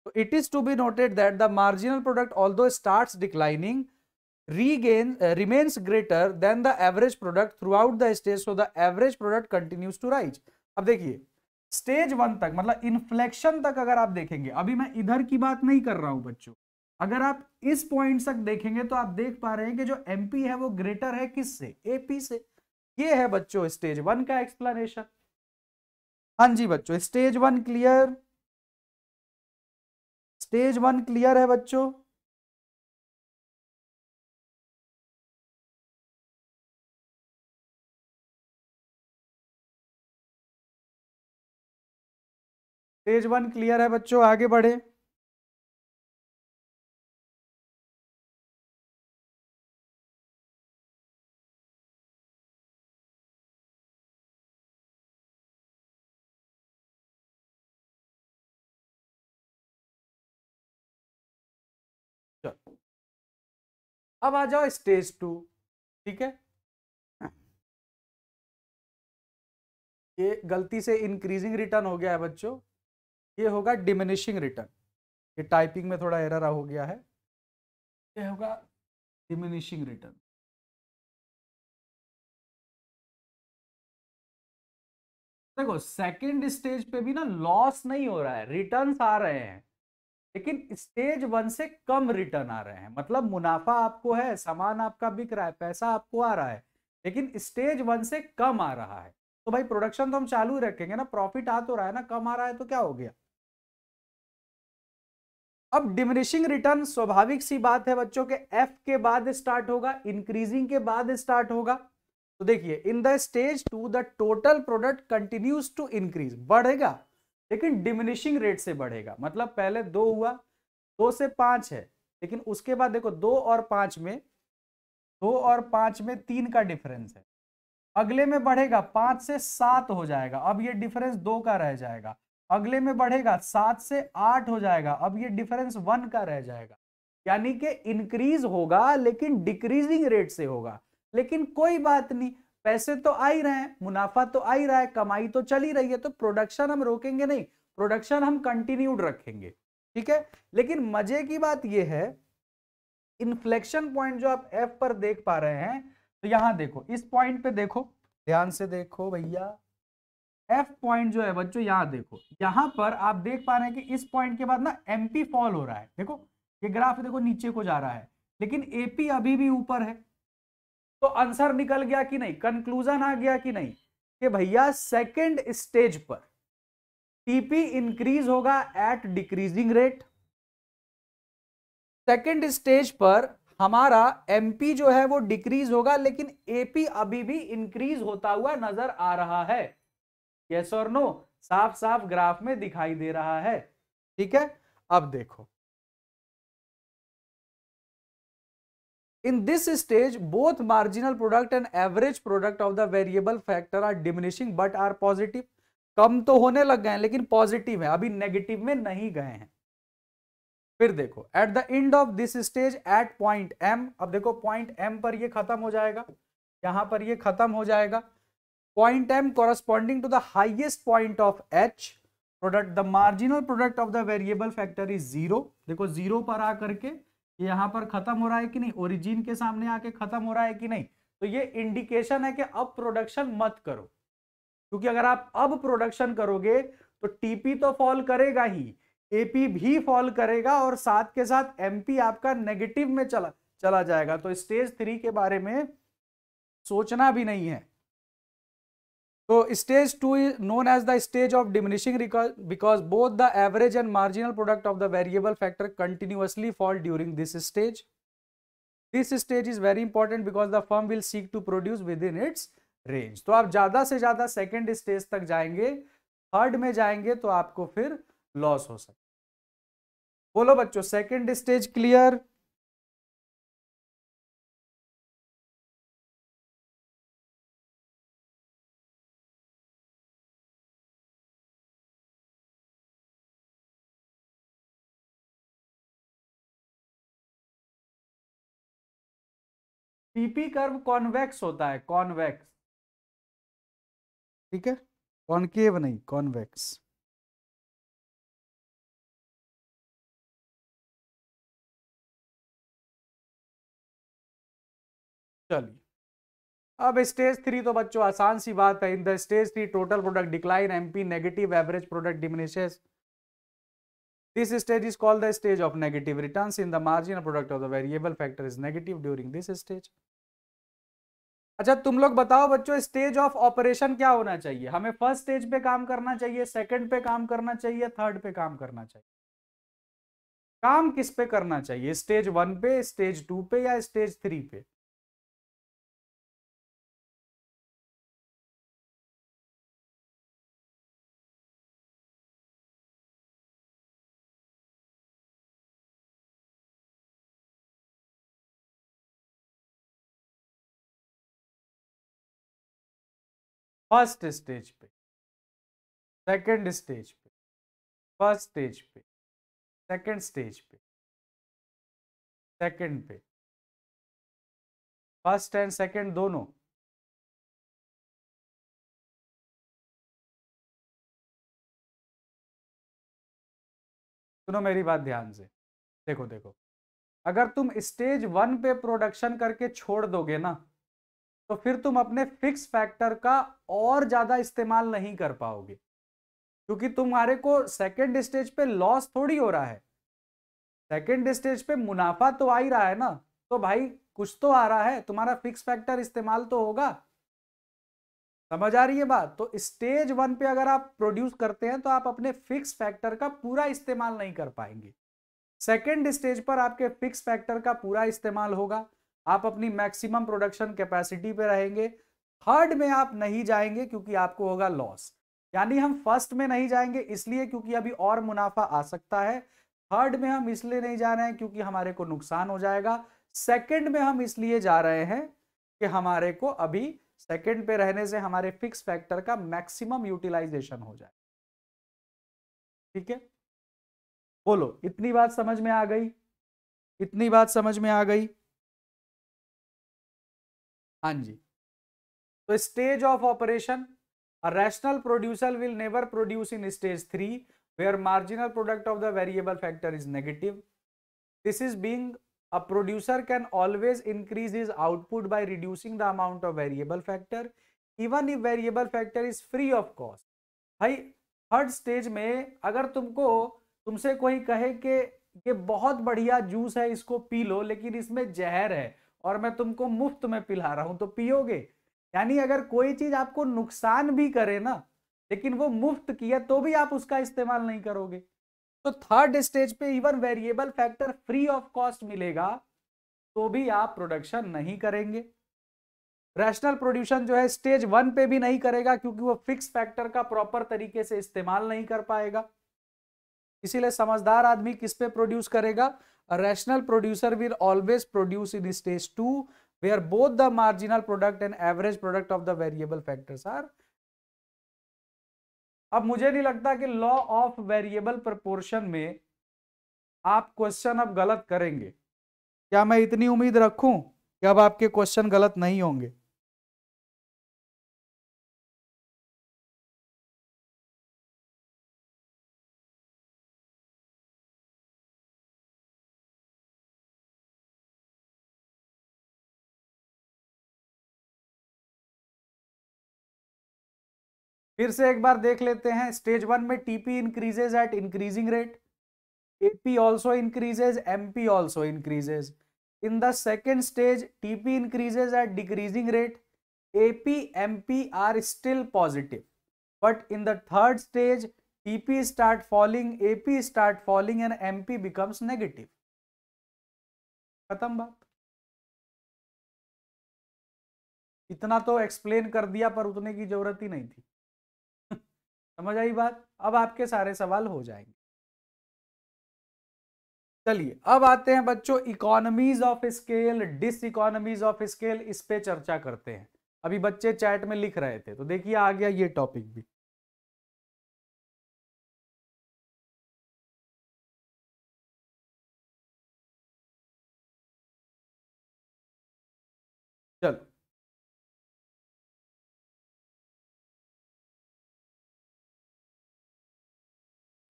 तो it is to be noted that the marginal product although start declining regain remains greater than the average product throughout the stage so the average product continues to rise अब देखिए stage one तक मतलब inflection तक अगर आप देखेंगे अभी मैं इधर की बात नहीं कर रहा हूं बच्चों अगर आप इस पॉइंट तक देखेंगे तो आप देख पा रहे हैं कि जो एमपी है वो ग्रेटर है किससे एपी से ये है बच्चों स्टेज वन का एक्सप्लेनेशन हाँ जी बच्चों stage one clear stage one clear है बच्चों स्टेज वन क्लियर है बच्चों आगे बढ़े अब आ जाओ स्टेज टू ठीक है हाँ। ये गलती से इंक्रीजिंग रिटर्न हो गया है बच्चों ये होगा डिमिनिशिंग रिटर्न ये टाइपिंग में थोड़ा एरर हो गया है ये होगा डिमिनिशिंग रिटर्न देखो सेकंड स्टेज पे भी ना लॉस नहीं हो रहा है रिटर्न्स आ रहे हैं लेकिन स्टेज वन से कम रिटर्न आ रहे हैं मतलब मुनाफा आपको है सामान आपका बिक रहा है पैसा आपको आ रहा है लेकिन स्टेज वन से कम आ रहा है तो भाई प्रोडक्शन तो हम चालू ही रखेंगे ना प्रॉफिट आ तो रहा है ना कम आ रहा है तो क्या हो गया अब डिमिनिशिंग रिटर्न स्वाभाविक सी बात है बच्चों के एफ के बाद स्टार्ट होगा इंक्रीजिंग के बाद स्टार्ट होगा तो देखिए in the stage two the total product continues to increase बढ़ेगा लेकिन डिमिनिशिंग रेट से बढ़ेगा मतलब पहले दो हुआ दो से पांच है लेकिन उसके बाद देखो दो और पांच में दो और पांच में तीन का डिफरेंस है अगले में बढ़ेगा पांच से सात हो जाएगा अब ये डिफरेंस दो का रह जाएगा अगले में बढ़ेगा सात से आठ हो जाएगा अब ये डिफरेंस वन का रह जाएगा यानी कि इंक्रीज होगा लेकिन डिक्रीजिंग रेट से होगा लेकिन कोई बात नहीं पैसे तो आ ही रहे हैं मुनाफा तो आ ही रहा है कमाई तो चल ही रही है तो प्रोडक्शन हम रोकेंगे नहीं प्रोडक्शन हम कंटिन्यूड रखेंगे ठीक है लेकिन मजे की बात यह है इन्फ्लेक्शन पॉइंट जो आप एफ पर देख पा रहे हैं तो यहां देखो इस पॉइंट पे देखो ध्यान से देखो भैया एफ पॉइंट जो है बच्चों यहां देखो यहां पर आप देख पा रहे हैं कि इस पॉइंट के बाद ना एमपी फॉल हो रहा है देखो ये ग्राफ देखो नीचे को जा रहा है लेकिन एपी अभी भी ऊपर है तो आंसर निकल गया कि नहीं कंक्लूजन आ गया कि नहीं कि भैया सेकेंड स्टेज पर टीपी इंक्रीज होगा at decreasing rate second stage पर हमारा एमपी जो है वो डिक्रीज होगा लेकिन एपी अभी भी इंक्रीज होता हुआ नजर आ रहा है यस और नो साफ साफ ग्राफ में दिखाई दे रहा है ठीक है अब देखो in this stage both marginal product and average product of the variable factor are diminishing but are positive कम तो होने लग गए हैं लेकिन पॉजिटिव है अभी नेगेटिव में नहीं गए हैं फिर देखो at the end of this stage at point M अब देखो पॉइंट एम पर ये खत्म हो जाएगा यहां पर ये खत्म हो जाएगा point M corresponding to the highest point of H product the marginal product of the variable factor is zero देखो जीरो पर आकर के यहाँ पर खत्म हो रहा है कि नहीं ओरिजिन के सामने आके खत्म हो रहा है कि नहीं तो ये इंडिकेशन है कि अब प्रोडक्शन मत करो क्योंकि अगर आप अब प्रोडक्शन करोगे तो टीपी तो फॉल करेगा ही एपी भी फॉल करेगा और साथ के साथ एमपी आपका नेगेटिव में चला चला जाएगा तो स्टेज थ्री के बारे में सोचना भी नहीं है So stage 2 is known as the stage of diminishing recall because both the average and marginal product of the variable factor continuously fall during this stage. This stage is very important because the firm will seek to produce within its range. तो आप ज़्यादा से ज़्यादा second stage तक जाएंगे third में जाएंगे तो आपको फिर लॉस हो सकता बोलो बच्चों second stage clear PP curve convex होता है कॉन्वेक्स ठीक है कॉनकेव नहीं कॉन्वेक्स चलिए अब स्टेज थ्री तो बच्चों आसान सी बात है in the stage three total product decline MP negative average product diminishes This stage is called the stage of negative returns in the marginal product of the variable factor is negative during this stage. अच्छा तुम लोग बताओ बच्चों stage of operation क्या होना चाहिए हमें first stage पे काम करना चाहिए सेकंड पे काम करना चाहिए थर्ड पे काम करना चाहिए काम किस पे करना चाहिए स्टेज वन पे स्टेज टू पे या स्टेज थ्री पे फर्स्ट स्टेज पे सेकंड स्टेज पे फर्स्ट स्टेज पे सेकंड स्टेज पे सेकंड पे फर्स्ट एंड सेकंड दोनों सुनो मेरी बात ध्यान से देखो देखो अगर तुम स्टेज वन पे प्रोडक्शन करके छोड़ दोगे ना तो फिर तुम अपने फिक्स फैक्टर का और ज़्यादा इस्तेमाल नहीं कर पाओगे क्योंकि तुम्हारे को सेकेंड स्टेज पे लॉस थोड़ी हो रहा है सेकेंड स्टेज पे मुनाफा तो आ ही रहा है ना तो भाई कुछ तो आ रहा है तुम्हारा फिक्स फैक्टर इस्तेमाल तो होगा समझ आ रही है बात तो स्टेज वन पे अगर आप प्रोड्यूस करते हैं तो आप अपने फिक्स फैक्टर का पूरा इस्तेमाल नहीं कर पाएंगे सेकेंड स्टेज पर आपके फिक्स फैक्टर का पूरा इस्तेमाल होगा आप अपनी मैक्सिमम प्रोडक्शन कैपेसिटी पे रहेंगे थर्ड में आप नहीं जाएंगे क्योंकि आपको होगा लॉस यानी हम फर्स्ट में नहीं जाएंगे इसलिए क्योंकि अभी और मुनाफा आ सकता है थर्ड में हम इसलिए नहीं जा रहे हैं क्योंकि हमारे को नुकसान हो जाएगा सेकेंड में हम इसलिए जा रहे हैं कि हमारे को अभी सेकेंड पे रहने से हमारे फिक्स फैक्टर का मैक्सिमम यूटिलाइजेशन हो जाए ठीक है बोलो इतनी बात समझ में आ गई इतनी बात समझ में आ गई हाँ जी तो stage of operation rational producer will never produce in stage three where marginal product of the variable factor is negative this is being a producer can always increase is output by reducing the amount of variable factor even if variable factor is free of cost भाई third stage में अगर तुमको तुमसे कोई कहे कि ये बहुत बढ़िया जूस है इसको पी लो लेकिन इसमें जहर है और मैं तुमको मुफ्त में पिला रहा हूं तो पियोगे यानी अगर कोई चीज आपको नुकसान भी करे ना लेकिन वो मुफ्त किया तो भी आप उसका इस्तेमाल नहीं करोगे तो थर्ड स्टेज पे even variable factor free of cost मिलेगा तो भी आप प्रोडक्शन नहीं करेंगे रैशनल प्रोड्यूशन जो है स्टेज वन पे भी नहीं करेगा क्योंकि वो फिक्स फैक्टर का प्रॉपर तरीके से इस्तेमाल नहीं कर पाएगा इसीलिए समझदार आदमी किस पे प्रोड्यूस करेगा A rational producer will always produce in stage 2 where both the marginal product and average product of the variable factors are अब मुझे नहीं लगता कि लॉ ऑफ वेरिएबल प्रपोर्शन में आप क्वेश्चन अब गलत करेंगे क्या मैं इतनी उम्मीद रखूं कि अब आपके क्वेश्चन गलत नहीं होंगे फिर से एक बार देख लेते हैं स्टेज वन में TP increases at increasing rate AP also increases M P also increases in the second stage TP increases at decreasing rate AP M P are still positive but in the third stage TP start falling AP start falling and M P becomes negative खत्म बात इतना तो explain कर दिया पर उतने की जरूरत ही नहीं थी समझ आई बात अब आपके सारे सवाल हो जाएंगे चलिए अब आते हैं बच्चों economies of scale diseconomies of scale इस पे चर्चा करते हैं अभी बच्चे चैट में लिख रहे थे तो देखिए आ गया ये टॉपिक भी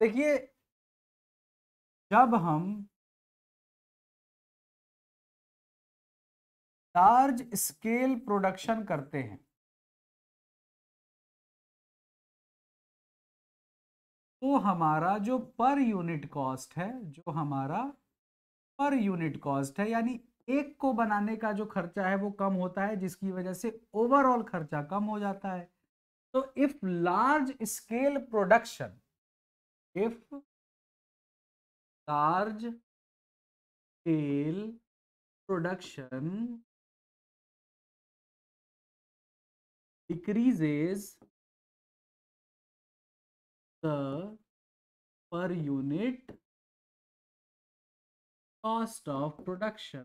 देखिए जब हम लार्ज स्केल प्रोडक्शन करते हैं तो हमारा जो पर यूनिट कॉस्ट है जो हमारा पर यूनिट कॉस्ट है यानी एक को बनाने का जो खर्चा है वो कम होता है जिसकी वजह से ओवरऑल खर्चा कम हो जाता है तो if large scale production if large scale production decreases the per unit cost of production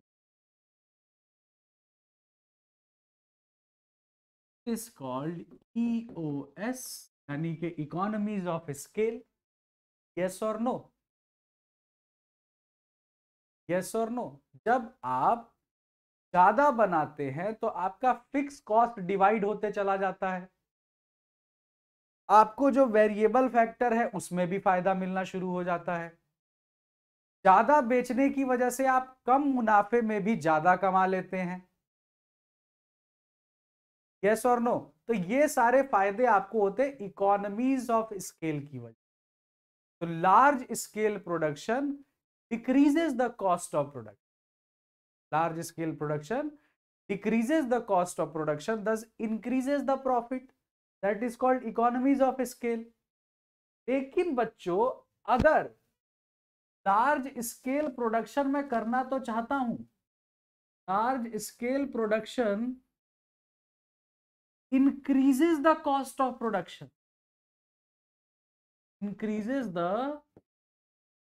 is called EOS यानी कि इकोनॉमीज ऑफ स्केल यस और नो यस और नो जब आप ज्यादा बनाते हैं तो आपका फिक्स कॉस्ट डिवाइड होते चला जाता है आपको जो वेरिएबल फैक्टर है उसमें भी फायदा मिलना शुरू हो जाता है ज्यादा बेचने की वजह से आप कम मुनाफे में भी ज्यादा कमा लेते हैं यस और नो तो ये सारे फायदे आपको होते इकोनॉमीज ऑफ स्केल की वजह तो large scale production decreases the cost of production large scale production decreases the cost of production thus increases the profit that is called economies of scale लेकिन बच्चों अगर लार्ज स्केल प्रोडक्शन में करना तो चाहता हूं large scale production increases the cost of production increases the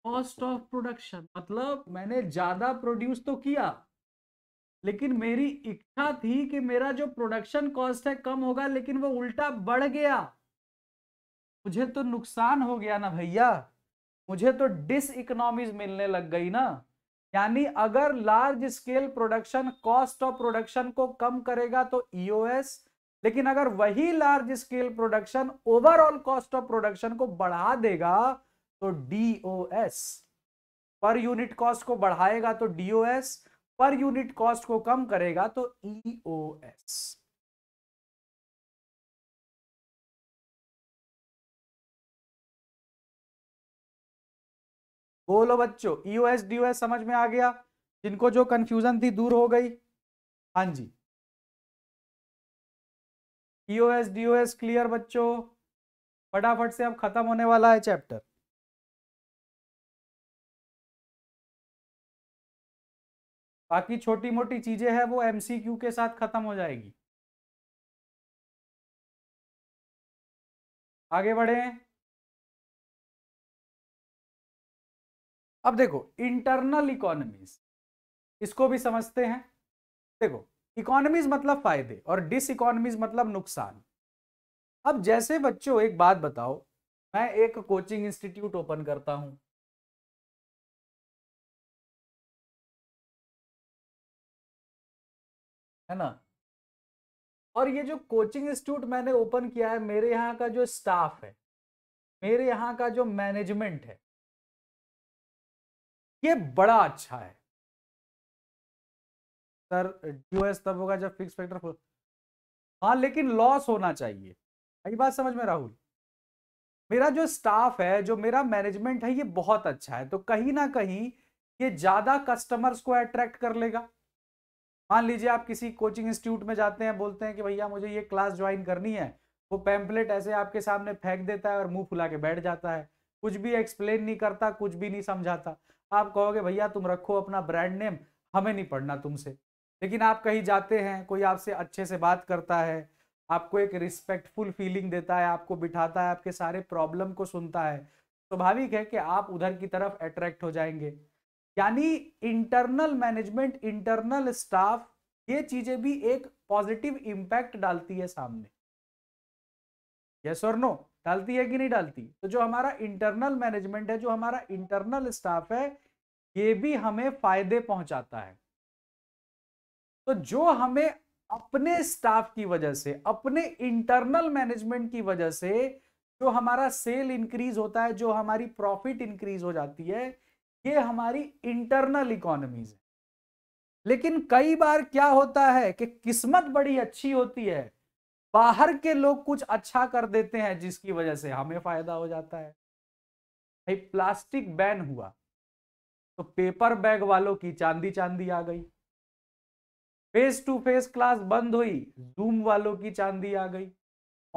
cost of production मतलब मैंने ज्यादा प्रोड्यूस तो किया लेकिन मेरी इच्छा थी कि मेरा जो प्रोडक्शन कॉस्ट है कम होगा लेकिन वो उल्टा बढ़ गया मुझे तो नुकसान हो गया ना भैया मुझे तो डिस इकोनॉमीज मिलने लग गई ना यानी अगर large scale production cost of production को कम करेगा तो ईओएस e लेकिन अगर वही large scale production overall cost of production को बढ़ा देगा तो डीओएस पर यूनिट कॉस्ट को बढ़ाएगा तो डीओएस पर यूनिट कॉस्ट को कम करेगा तो ईओएस e बोलो बच्चों ईओएस e डीओएस समझ में आ गया जिनको जो कंफ्यूजन थी दूर हो गई हां जी ईओएस डीओएस क्लियर बच्चों फटाफट से अब खत्म होने वाला है चैप्टर बाकी छोटी मोटी चीजें हैं वो एमसीक्यू के साथ खत्म हो जाएगी आगे बढ़े अब देखो इंटरनल इकोनॉमीज इसको भी समझते हैं देखो इकोनॉमीज मतलब फायदे और डिस इकोनॉमीज मतलब नुकसान अब जैसे बच्चों एक बात बताओ मैं एक कोचिंग इंस्टीट्यूट ओपन करता हूं है ना और ये जो कोचिंग इंस्टीट्यूट मैंने ओपन किया है मेरे यहाँ का जो स्टाफ है मेरे यहाँ का जो मैनेजमेंट है ये बड़ा अच्छा है सर डीओएस तब होगा जब फिक्स फैक्टर हाँ लेकिन लॉस होना चाहिए आई बात समझ में राहुल मेरा जो स्टाफ है जो मेरा मैनेजमेंट है ये बहुत अच्छा है तो कहीं ना कहीं ये ज़्यादा कस्टमर्स को अट्रैक्ट कर लेगा मान लीजिए आप किसी कोचिंग इंस्टीट्यूट में जाते हैं बोलते हैं कि भैया मुझे ये क्लास ज्वाइन करनी है वो पैम्पलेट ऐसे आपके सामने फेंक देता है और मुंह फुला के बैठ जाता है कुछ भी एक्सप्लेन नहीं करता कुछ भी नहीं समझाता आप कहोगे भैया तुम रखो अपना ब्रांड नेम हमें नहीं पढ़ना तुमसे लेकिन आप कहीं जाते हैं कोई आपसे अच्छे से बात करता है आपको एक रिस्पेक्टफुल फीलिंग देता है आपको बिठाता है आपके सारे प्रॉब्लम को सुनता है स्वाभाविक है कि आप उधर की तरफ अट्रैक्ट हो जाएंगे यानी इंटरनल मैनेजमेंट इंटरनल स्टाफ ये चीजें भी एक पॉजिटिव इम्पैक्ट डालती है सामने यस और नो डालती है कि नहीं डालती तो जो हमारा इंटरनल मैनेजमेंट है जो हमारा इंटरनल स्टाफ है ये भी हमें फायदे पहुंचाता है तो जो हमें अपने स्टाफ की वजह से अपने इंटरनल मैनेजमेंट की वजह से जो हमारा सेल इंक्रीज होता है जो हमारी प्रॉफिट इंक्रीज हो जाती है ये हमारी इंटरनल इकोनॉमीज है लेकिन कई बार क्या होता है कि किस्मत बड़ी अच्छी होती है बाहर के लोग कुछ अच्छा कर देते हैं जिसकी वजह से हमें फायदा हो जाता है भाई प्लास्टिक बैन हुआ तो पेपर बैग वालों की चांदी चांदी आ गई फेस टू फेस क्लास बंद हुई जूम वालों की चांदी आ गई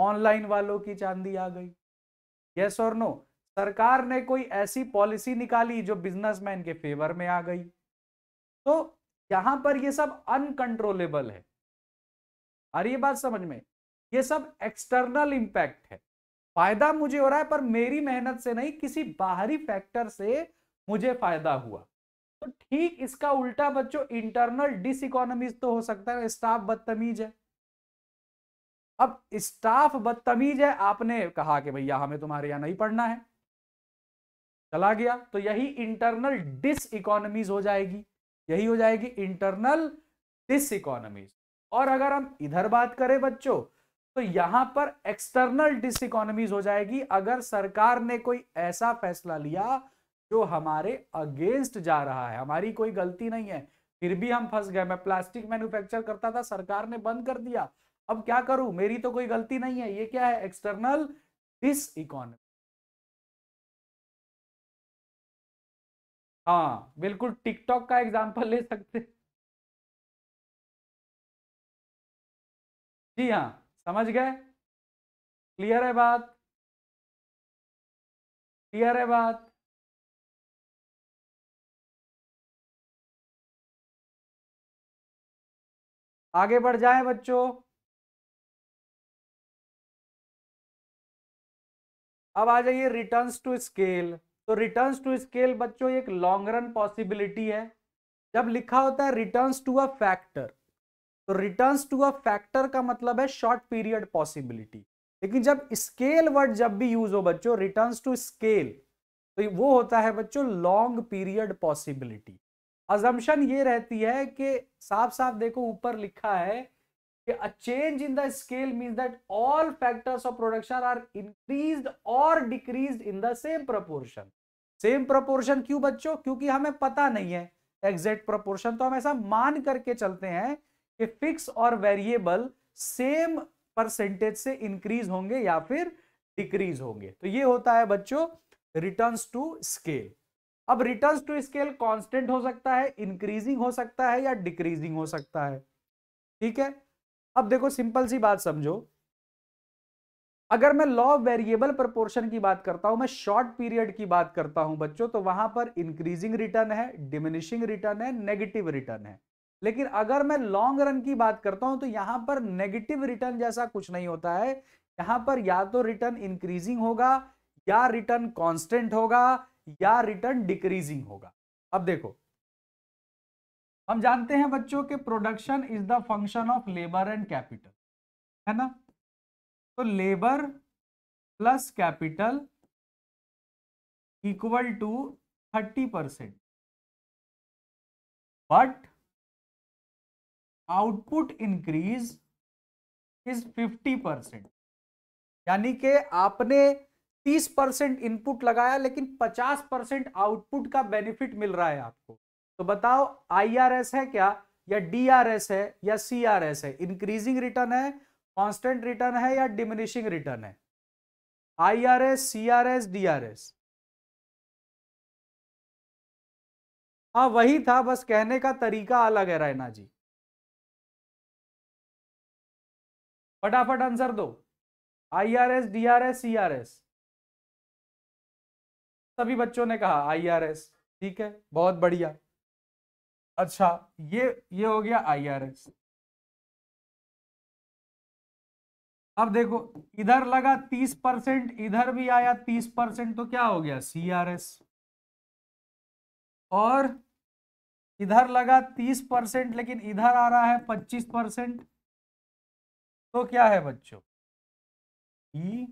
ऑनलाइन वालों की चांदी आ गई यस और नो सरकार ने कोई ऐसी पॉलिसी निकाली जो बिजनेसमैन के फेवर में आ गई तो यहां पर ये सब अनकंट्रोलेबल है और ये बात समझ में ये सब एक्सटर्नल इम्पैक्ट है फायदा मुझे हो रहा है पर मेरी मेहनत से नहीं किसी बाहरी फैक्टर से मुझे फायदा हुआ तो ठीक इसका उल्टा बच्चों इंटरनल डिस तो हो सकता है स्टाफ बदतमीज है अब स्टाफ बदतमीज है आपने कहा कि भैया हमें तुम्हारे यहां नहीं पढ़ना है चला गया तो यही इंटरनल डिस इकोनॉमीज हो जाएगी यही हो जाएगी इंटरनल डिस इकोनॉमीज और अगर हम इधर बात करें बच्चों तो यहां पर एक्सटर्नल डिस इकोनॉमीज हो जाएगी अगर सरकार ने कोई ऐसा फैसला लिया जो हमारे अगेंस्ट जा रहा है हमारी कोई गलती नहीं है फिर भी हम फंस गए मैं प्लास्टिक मैन्युफैक्चर करता था सरकार ने बंद कर दिया अब क्या करूं मेरी तो कोई गलती नहीं है ये क्या है एक्सटर्नल डिस इकोनॉमी हाँ बिल्कुल टिकटॉक का एग्जाम्पल ले सकते जी हाँ समझ गए क्लियर है बात क्लियर है बात आगे बढ़ जाए बच्चों अब आ जाइए रिटर्न टू स्केल तो रिटर्न टू स्केल बच्चों एक लॉन्ग रन पॉसिबिलिटी है जब लिखा होता है रिटर्न टू अ फैक्टर तो रिटर्न टू अ फैक्टर का मतलब है शॉर्ट पीरियड पॉसिबिलिटी लेकिन जब स्केल वर्ड जब भी यूज हो बच्चों रिटर्न टू स्केल तो वो होता है बच्चों लॉन्ग पीरियड पॉसिबिलिटी अजम्पन ये रहती है कि साफ साफ देखो ऊपर लिखा है कि a change in the scale mean that all factors of production are increase और decrease in the same proportion same proportion क्यों बच्चों क्योंकि हमें पता नहीं है एग्जैक्ट प्रपोर्शन तो हम ऐसा मान करके चलते हैं कि फिक्स और वेरिएबल सेम परसेंटेज से इंक्रीज होंगे या फिर डिक्रीज होंगे तो ये होता है बच्चों रिटर्न्स टू स्केल अब रिटर्न टू स्केल कॉन्स्टेंट हो सकता है इंक्रीजिंग हो सकता है या डिक्रीजिंग हो सकता है ठीक है अब देखो सिंपल सी बात समझो अगर मैं लॉ ऑफ वेरिएबल प्रपोर्शन की बात करता हूं मैं शॉर्ट पीरियड की बात करता हूं बच्चों तो वहां पर इंक्रीजिंग रिटर्न है डिमिनिशिंग रिटर्न है नेगेटिव रिटर्न है लेकिन अगर मैं लॉन्ग रन की बात करता हूं तो यहां पर नेगेटिव रिटर्न जैसा कुछ नहीं होता है यहां पर या तो रिटर्न इंक्रीजिंग होगा या रिटर्न कॉन्स्टेंट होगा या रिटर्न डिक्रीजिंग होगा अब देखो हम जानते हैं बच्चों के production is the function of labour and capital है ना तो labour plus capital equal to thirty percent but output increase is fifty percent यानी कि आपने 30 परसेंट इनपुट लगाया लेकिन पचास परसेंट आउटपुट का बेनिफिट मिल रहा है आपको तो बताओ आईआरएस है क्या या डीआरएस है या सीआरएस है इंक्रीजिंग रिटर्न है कांस्टेंट रिटर्न है या डिमिनिशिंग रिटर्न है आईआरएस सीआरएस डीआरएस हाँ वही था बस कहने का तरीका अलग है रायना जी फटाफट आंसर दो I R S D R S C R S सभी बच्चों ने कहा आईआरएस ठीक है बहुत बढ़िया अच्छा ये ये हो गया आईआरएस अब देखो इधर लगा तीस परसेंट इधर भी आया तीस परसेंट तो क्या हो गया सीआरएस और इधर लगा तीस परसेंट लेकिन इधर आ रहा है पच्चीस परसेंट तो क्या है बच्चों ई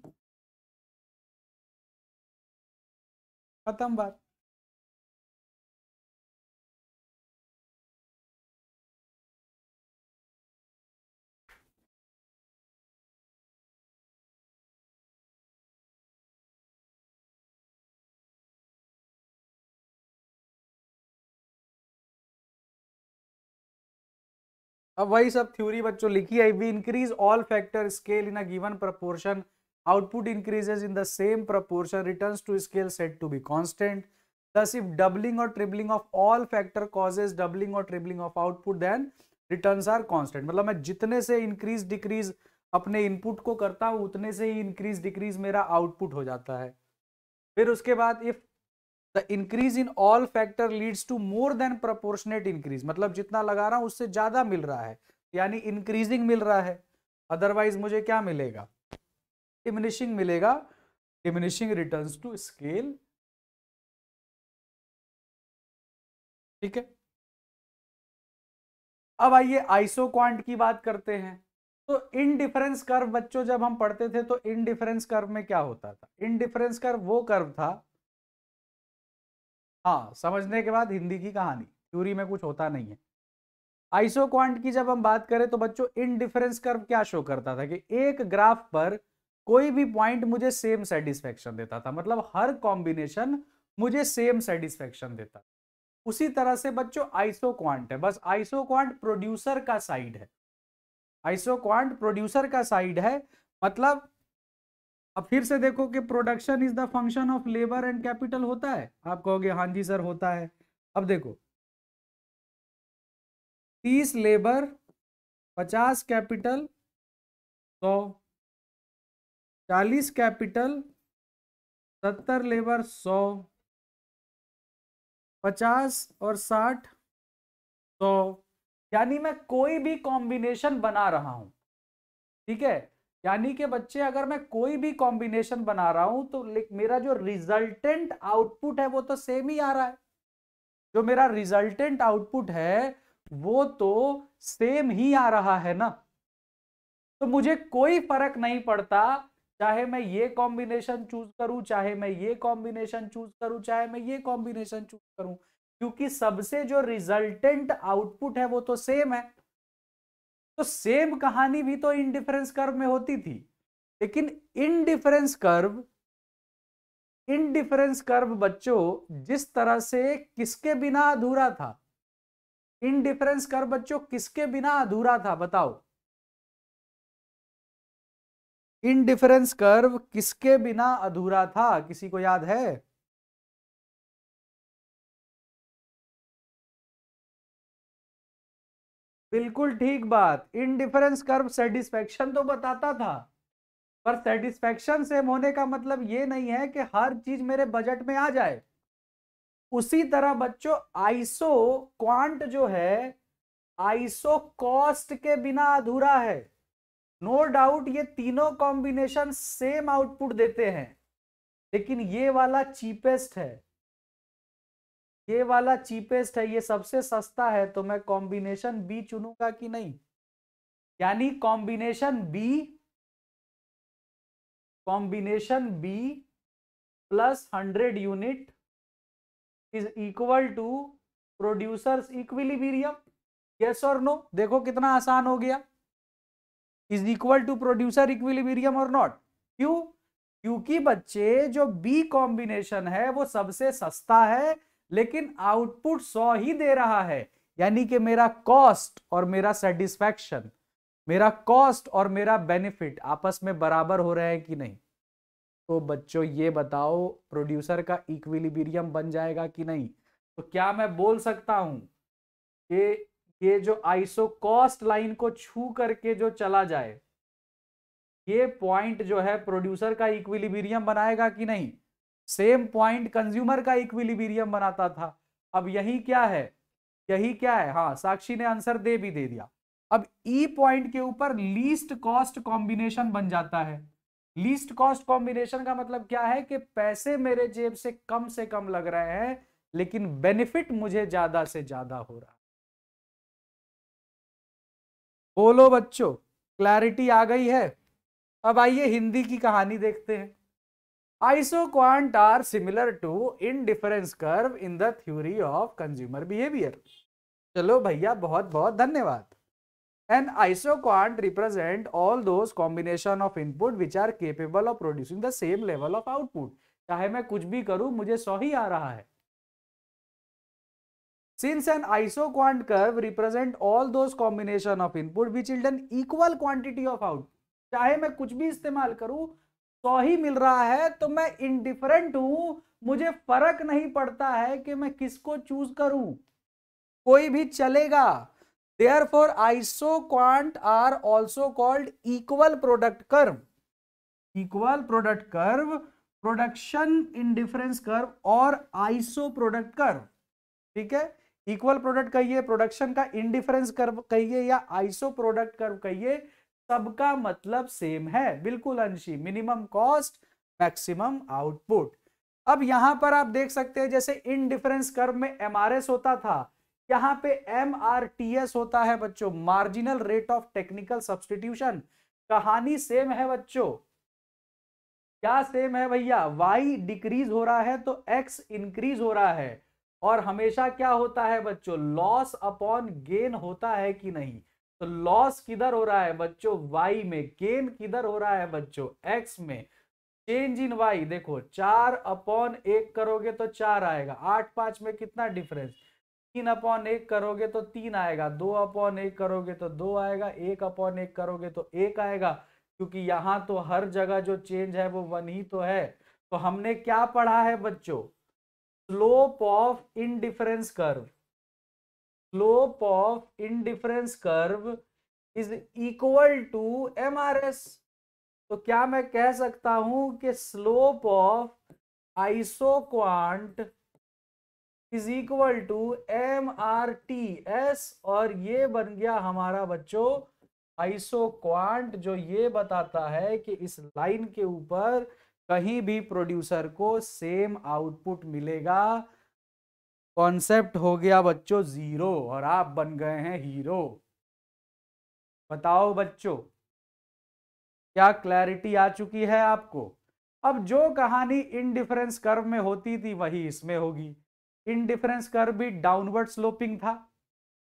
खत्म बात अब वही सब थ्योरी बच्चों लिखी है we increase all factor scale in a given proportion output increases in the same proportion returns to scale said to be constant thus if doubling or tripling of all factor causes doubling or tripling of output then returns are constant मतलब मैं जितने से increase decrease अपने input को करता हूँ उतने से ही increase decrease मेरा output हो जाता है फिर उसके बाद if the increase in all factor leads to more than proportionate increase मतलब जितना लगा रहा हूँ उससे ज़्यादा मिल रहा है यानी increasing मिल रहा है अदरवाइज मुझे क्या मिलेगा डिमिनिशिंग मिलेगा डिमिनिशिंग रिटर्न्स टू स्केल ठीक है अब आइए आइसो क्वांट की बात करते हैं तो इन डिफरेंस कर्व बच्चों जब हम पढ़ते थे तो इन डिफरेंस कर्व में क्या होता था इन डिफरेंस कर्व वो कर्व था हाँ समझने के बाद हिंदी की कहानी थ्यूरी में कुछ होता नहीं है आइसो क्वांट की जब हम बात करें तो बच्चों इन डिफरेंस कर्व क्या शो करता था कि एक ग्राफ पर कोई भी पॉइंट मुझे सेम सेटिस्फेक्शन देता था मतलब हर कॉम्बिनेशन मुझे सेम सेटिस्फेक्शन देता उसी तरह से बच्चों आइसो क्वांट है बस आइसो क्वांट प्रोड्यूसर का साइड है आइसो क्वांट प्रोड्यूसर का साइड है मतलब अब फिर से देखो कि production is the function of labour and capital होता है आप कहोगे हाँ जी सर होता है अब देखो तीस लेबर पचास कैपिटल सौ चालीस कैपिटल सत्तर लेबर सौ पचास और साठ सौ यानी मैं कोई भी कॉम्बिनेशन बना रहा हूं ठीक है यानी कि बच्चे अगर मैं कोई भी कॉम्बिनेशन बना रहा हूं तो मेरा जो रिजल्टेंट आउटपुट है वो तो सेम ही आ रहा है जो मेरा रिजल्टेंट आउटपुट है वो तो सेम ही आ रहा है ना तो मुझे कोई फर्क नहीं पड़ता चाहे मैं ये कॉम्बिनेशन चूज करूं चाहे मैं ये कॉम्बिनेशन चूज करूं चाहे मैं ये कॉम्बिनेशन चूज करूं क्योंकि सबसे जो रिजल्टेंट आउटपुट है वो तो सेम है तो सेम कहानी भी तो इनडिफरेंस कर्व में होती थी लेकिन इनडिफरेंस कर्व इनडिफरेंस कर्व बच्चों जिस तरह से किसके बिना अधूरा था इनडिफरेंस कर्व बच्चों किसके बिना अधूरा था बताओ इनडिफरेंस कर्व किसके बिना अधूरा था किसी को याद है बिल्कुल ठीक बात इनडिफरेंस कर्व सेटिस्फेक्शन तो बताता था पर सेटिस्फेक्शन सेम होने का मतलब ये नहीं है कि हर चीज मेरे बजट में आ जाए उसी तरह बच्चों आइसो क्वांट जो है आइसो कॉस्ट के बिना अधूरा है नो no डाउट ये तीनों कॉम्बिनेशन सेम आउटपुट देते हैं लेकिन ये वाला चीपेस्ट है ये वाला चीपेस्ट है ये सबसे सस्ता है तो मैं कॉम्बिनेशन बी चुनूंगा कि नहीं यानी combination B combination B plus hundred unit is equal to producers equilibrium yes और नो देखो कितना आसान हो गया is equal to producer equilibrium और नॉट क्यों क्योंकि बच्चे जो बी कॉम्बिनेशन है वो सबसे सस्ता है लेकिन आउटपुट 100 ही दे रहा है यानी कि मेरा कॉस्ट और मेरा सेटिस्फैक्शन मेरा कॉस्ट और मेरा बेनिफिट आपस में बराबर हो रहे हैं कि नहीं तो बच्चों ये बताओ प्रोड्यूसर का इक्विलिबीरियम बन जाएगा कि नहीं तो क्या मैं बोल सकता हूं कि ये जो आइसो कॉस्ट लाइन को छू करके जो चला जाए ये पॉइंट जो है प्रोड्यूसर का इक्विलिबीरियम बनाएगा कि नहीं सेम पॉइंट कंज्यूमर का इक्विलिबीरियम बनाता था अब यही क्या है यही क्या है हाँ साक्षी ने आंसर दे भी दे दिया अब ई e पॉइंट के ऊपर लीस्ट कॉस्ट कॉम्बिनेशन बन जाता है लीस्ट कॉस्ट कॉम्बिनेशन का मतलब क्या है कि पैसे मेरे जेब से कम से कम लग रहे हैं लेकिन बेनिफिट मुझे ज्यादा से ज्यादा हो रहा है बोलो बच्चों क्लैरिटी आ गई है अब आइए हिंदी की कहानी देखते हैं isoquant are similar to indifference curve in the theory of consumer behaviour चलो भैया बहुत बहुत धन्यवाद an quant represent all those combination of input which are capable of producing the same level of output चाहे मैं कुछ भी करूं मुझे सौ ही आ रहा है Since an isoquant curve represent all those combination of input which children equal quantity of output. चाहे मैं कुछ भी इस्तेमाल करूं सौ ही मिल रहा है तो मैं इनडिफरेंट हूं मुझे फर्क नहीं पड़ता है कि मैं किसको चूज करूं कोई भी चलेगा therefore isoquant are also called equal product curve equal product curve production indifference curve और आइसो प्रोडक्ट कर्व ठीक है इक्वल प्रोडक्ट कहिए प्रोडक्शन का इनडिफरेंस कर्व कहिए या आइसो प्रोडक्ट कर्व कहिए सबका मतलब सेम है बिल्कुल अंशी मिनिमम कॉस्ट मैक्सिमम आउटपुट अब यहां पर आप देख सकते हैं जैसे इनडिफरेंस कर्व में एस होता था यहाँ पे एम होता है बच्चों marginal rate of technical substitution कहानी सेम है बच्चों क्या सेम है भैया वाई डिक्रीज हो रहा है तो एक्स इंक्रीज हो रहा है और हमेशा क्या होता है बच्चों लॉस अपॉन गेन होता है कि नहीं तो लॉस किधर हो रहा है बच्चों वाई में गेन किधर हो रहा है बच्चों एक्स में चेंज इन वाई देखो चार अपॉन एक करोगे तो चार आएगा आठ पांच में कितना डिफरेंस तीन अपॉन एक करोगे तो तीन आएगा दो अपॉन एक करोगे तो दो आएगा एक अपॉन एक करोगे तो एक आएगा क्योंकि यहां तो हर जगह जो चेंज है वो वन ही तो है तो हमने क्या पढ़ा है बच्चों slope of indifference curve slope of indifference curve is equal to M R S तो क्या मैं कह सकता हूं कि slope of isoquant is equal to M R T S और ये बन गया हमारा बच्चों आइसोक्वांट जो ये बताता है कि इस लाइन के ऊपर कहीं भी प्रोड्यूसर को सेम आउटपुट मिलेगा कॉन्सेप्ट हो गया बच्चों जीरो और आप बन गए हैं हीरो बताओ बच्चों क्या क्लैरिटी आ चुकी है आपको अब जो कहानी इनडिफरेंस कर्व में होती थी वही इसमें होगी इनडिफरेंस कर्व भी डाउनवर्ड स्लोपिंग था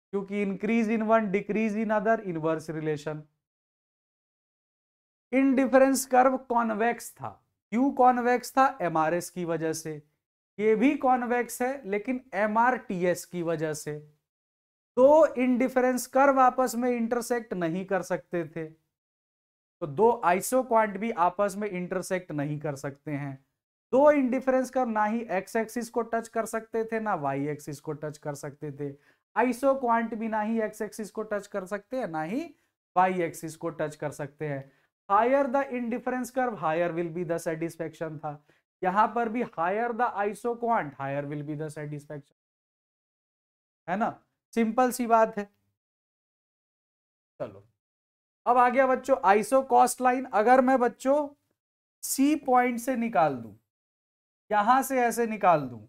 क्योंकि increase in one decrease in other inverse relation indifference curve convex था क्यू कॉन्वेक्स था एम की वजह से ये भी कॉन्वेक्स है लेकिन एम की वजह से दो तो इनडिफरेंस कर आपस में इंटरसेक्ट नहीं कर सकते थे तो दो आइसो क्वांट भी आपस में इंटरसेक्ट नहीं कर सकते हैं दो इनडिफरेंस कर ना ही एक्स एक्सिस को टच कर सकते थे ना वाई एक्सिस को टच कर सकते थे आइसो क्वांट भी ना ही एक्स एक्सिस को टच कर सकते हैं ना ही वाई एक्सिस को टच कर सकते हैं higher the indifference curve higher will be the satisfaction था यहां पर भी higher the isoquant higher will be the satisfaction है ना सिंपल सी बात है चलो अब आ गया बच्चों आइसो कॉस्ट लाइन अगर मैं बच्चों सी पॉइंट से निकाल दू यहां से ऐसे निकाल दू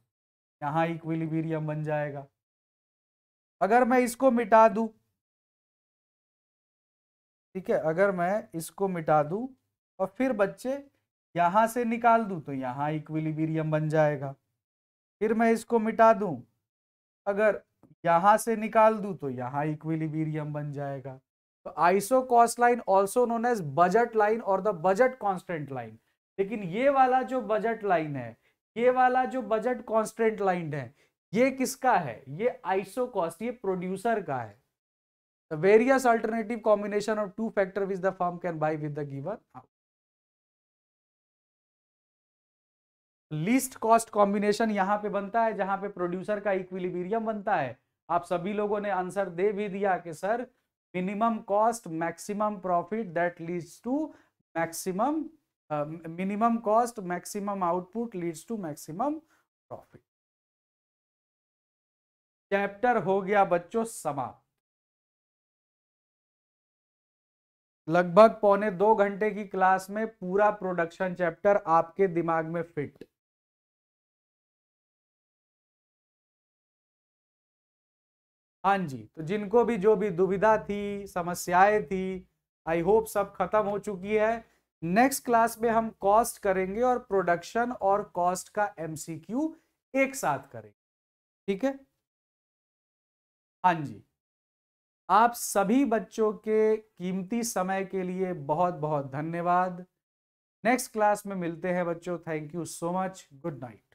यहां इक्विलिबेरियम बन जाएगा अगर मैं इसको मिटा दू ठीक है अगर मैं इसको मिटा दूं और फिर बच्चे यहां से निकाल दूं तो यहाँ इक्विलिबीरियम बन जाएगा फिर मैं इसको मिटा दूं अगर यहाँ से निकाल दूं तो यहाँ इक्विलिबीरियम बन जाएगा तो iso cost line also known as budget line और द बजट कॉन्स्टेंट लाइन लेकिन ये वाला जो बजट लाइन है ये वाला जो बजट कॉन्स्टेंट लाइन है ये किसका है ये आइसो कॉस्ट ये प्रोड्यूसर का है The various alternative combination of two factor which the firm can buy with the given house. Least cost combination यहाँ पे बनता है जहां पे प्रोड्यूसर का इक्विलिबेरियम बनता है आप सभी लोगों ने आंसर दे भी दिया कि sir minimum cost maximum profit that leads to maximum minimum cost maximum output leads to maximum profit chapter हो गया बच्चों समाप्त लगभग पौने दो घंटे की क्लास में पूरा प्रोडक्शन चैप्टर आपके दिमाग में फिट हाँ जी तो जिनको भी जो भी दुविधा थी समस्याएं थी आई होप सब खत्म हो चुकी है नेक्स्ट क्लास में हम कॉस्ट करेंगे और प्रोडक्शन और कॉस्ट का एमसीक्यू एक साथ करेंगे ठीक है हाँ जी आप सभी बच्चों के कीमती समय के लिए बहुत बहुत धन्यवाद नेक्स्ट क्लास में मिलते हैं बच्चों thank you so much good night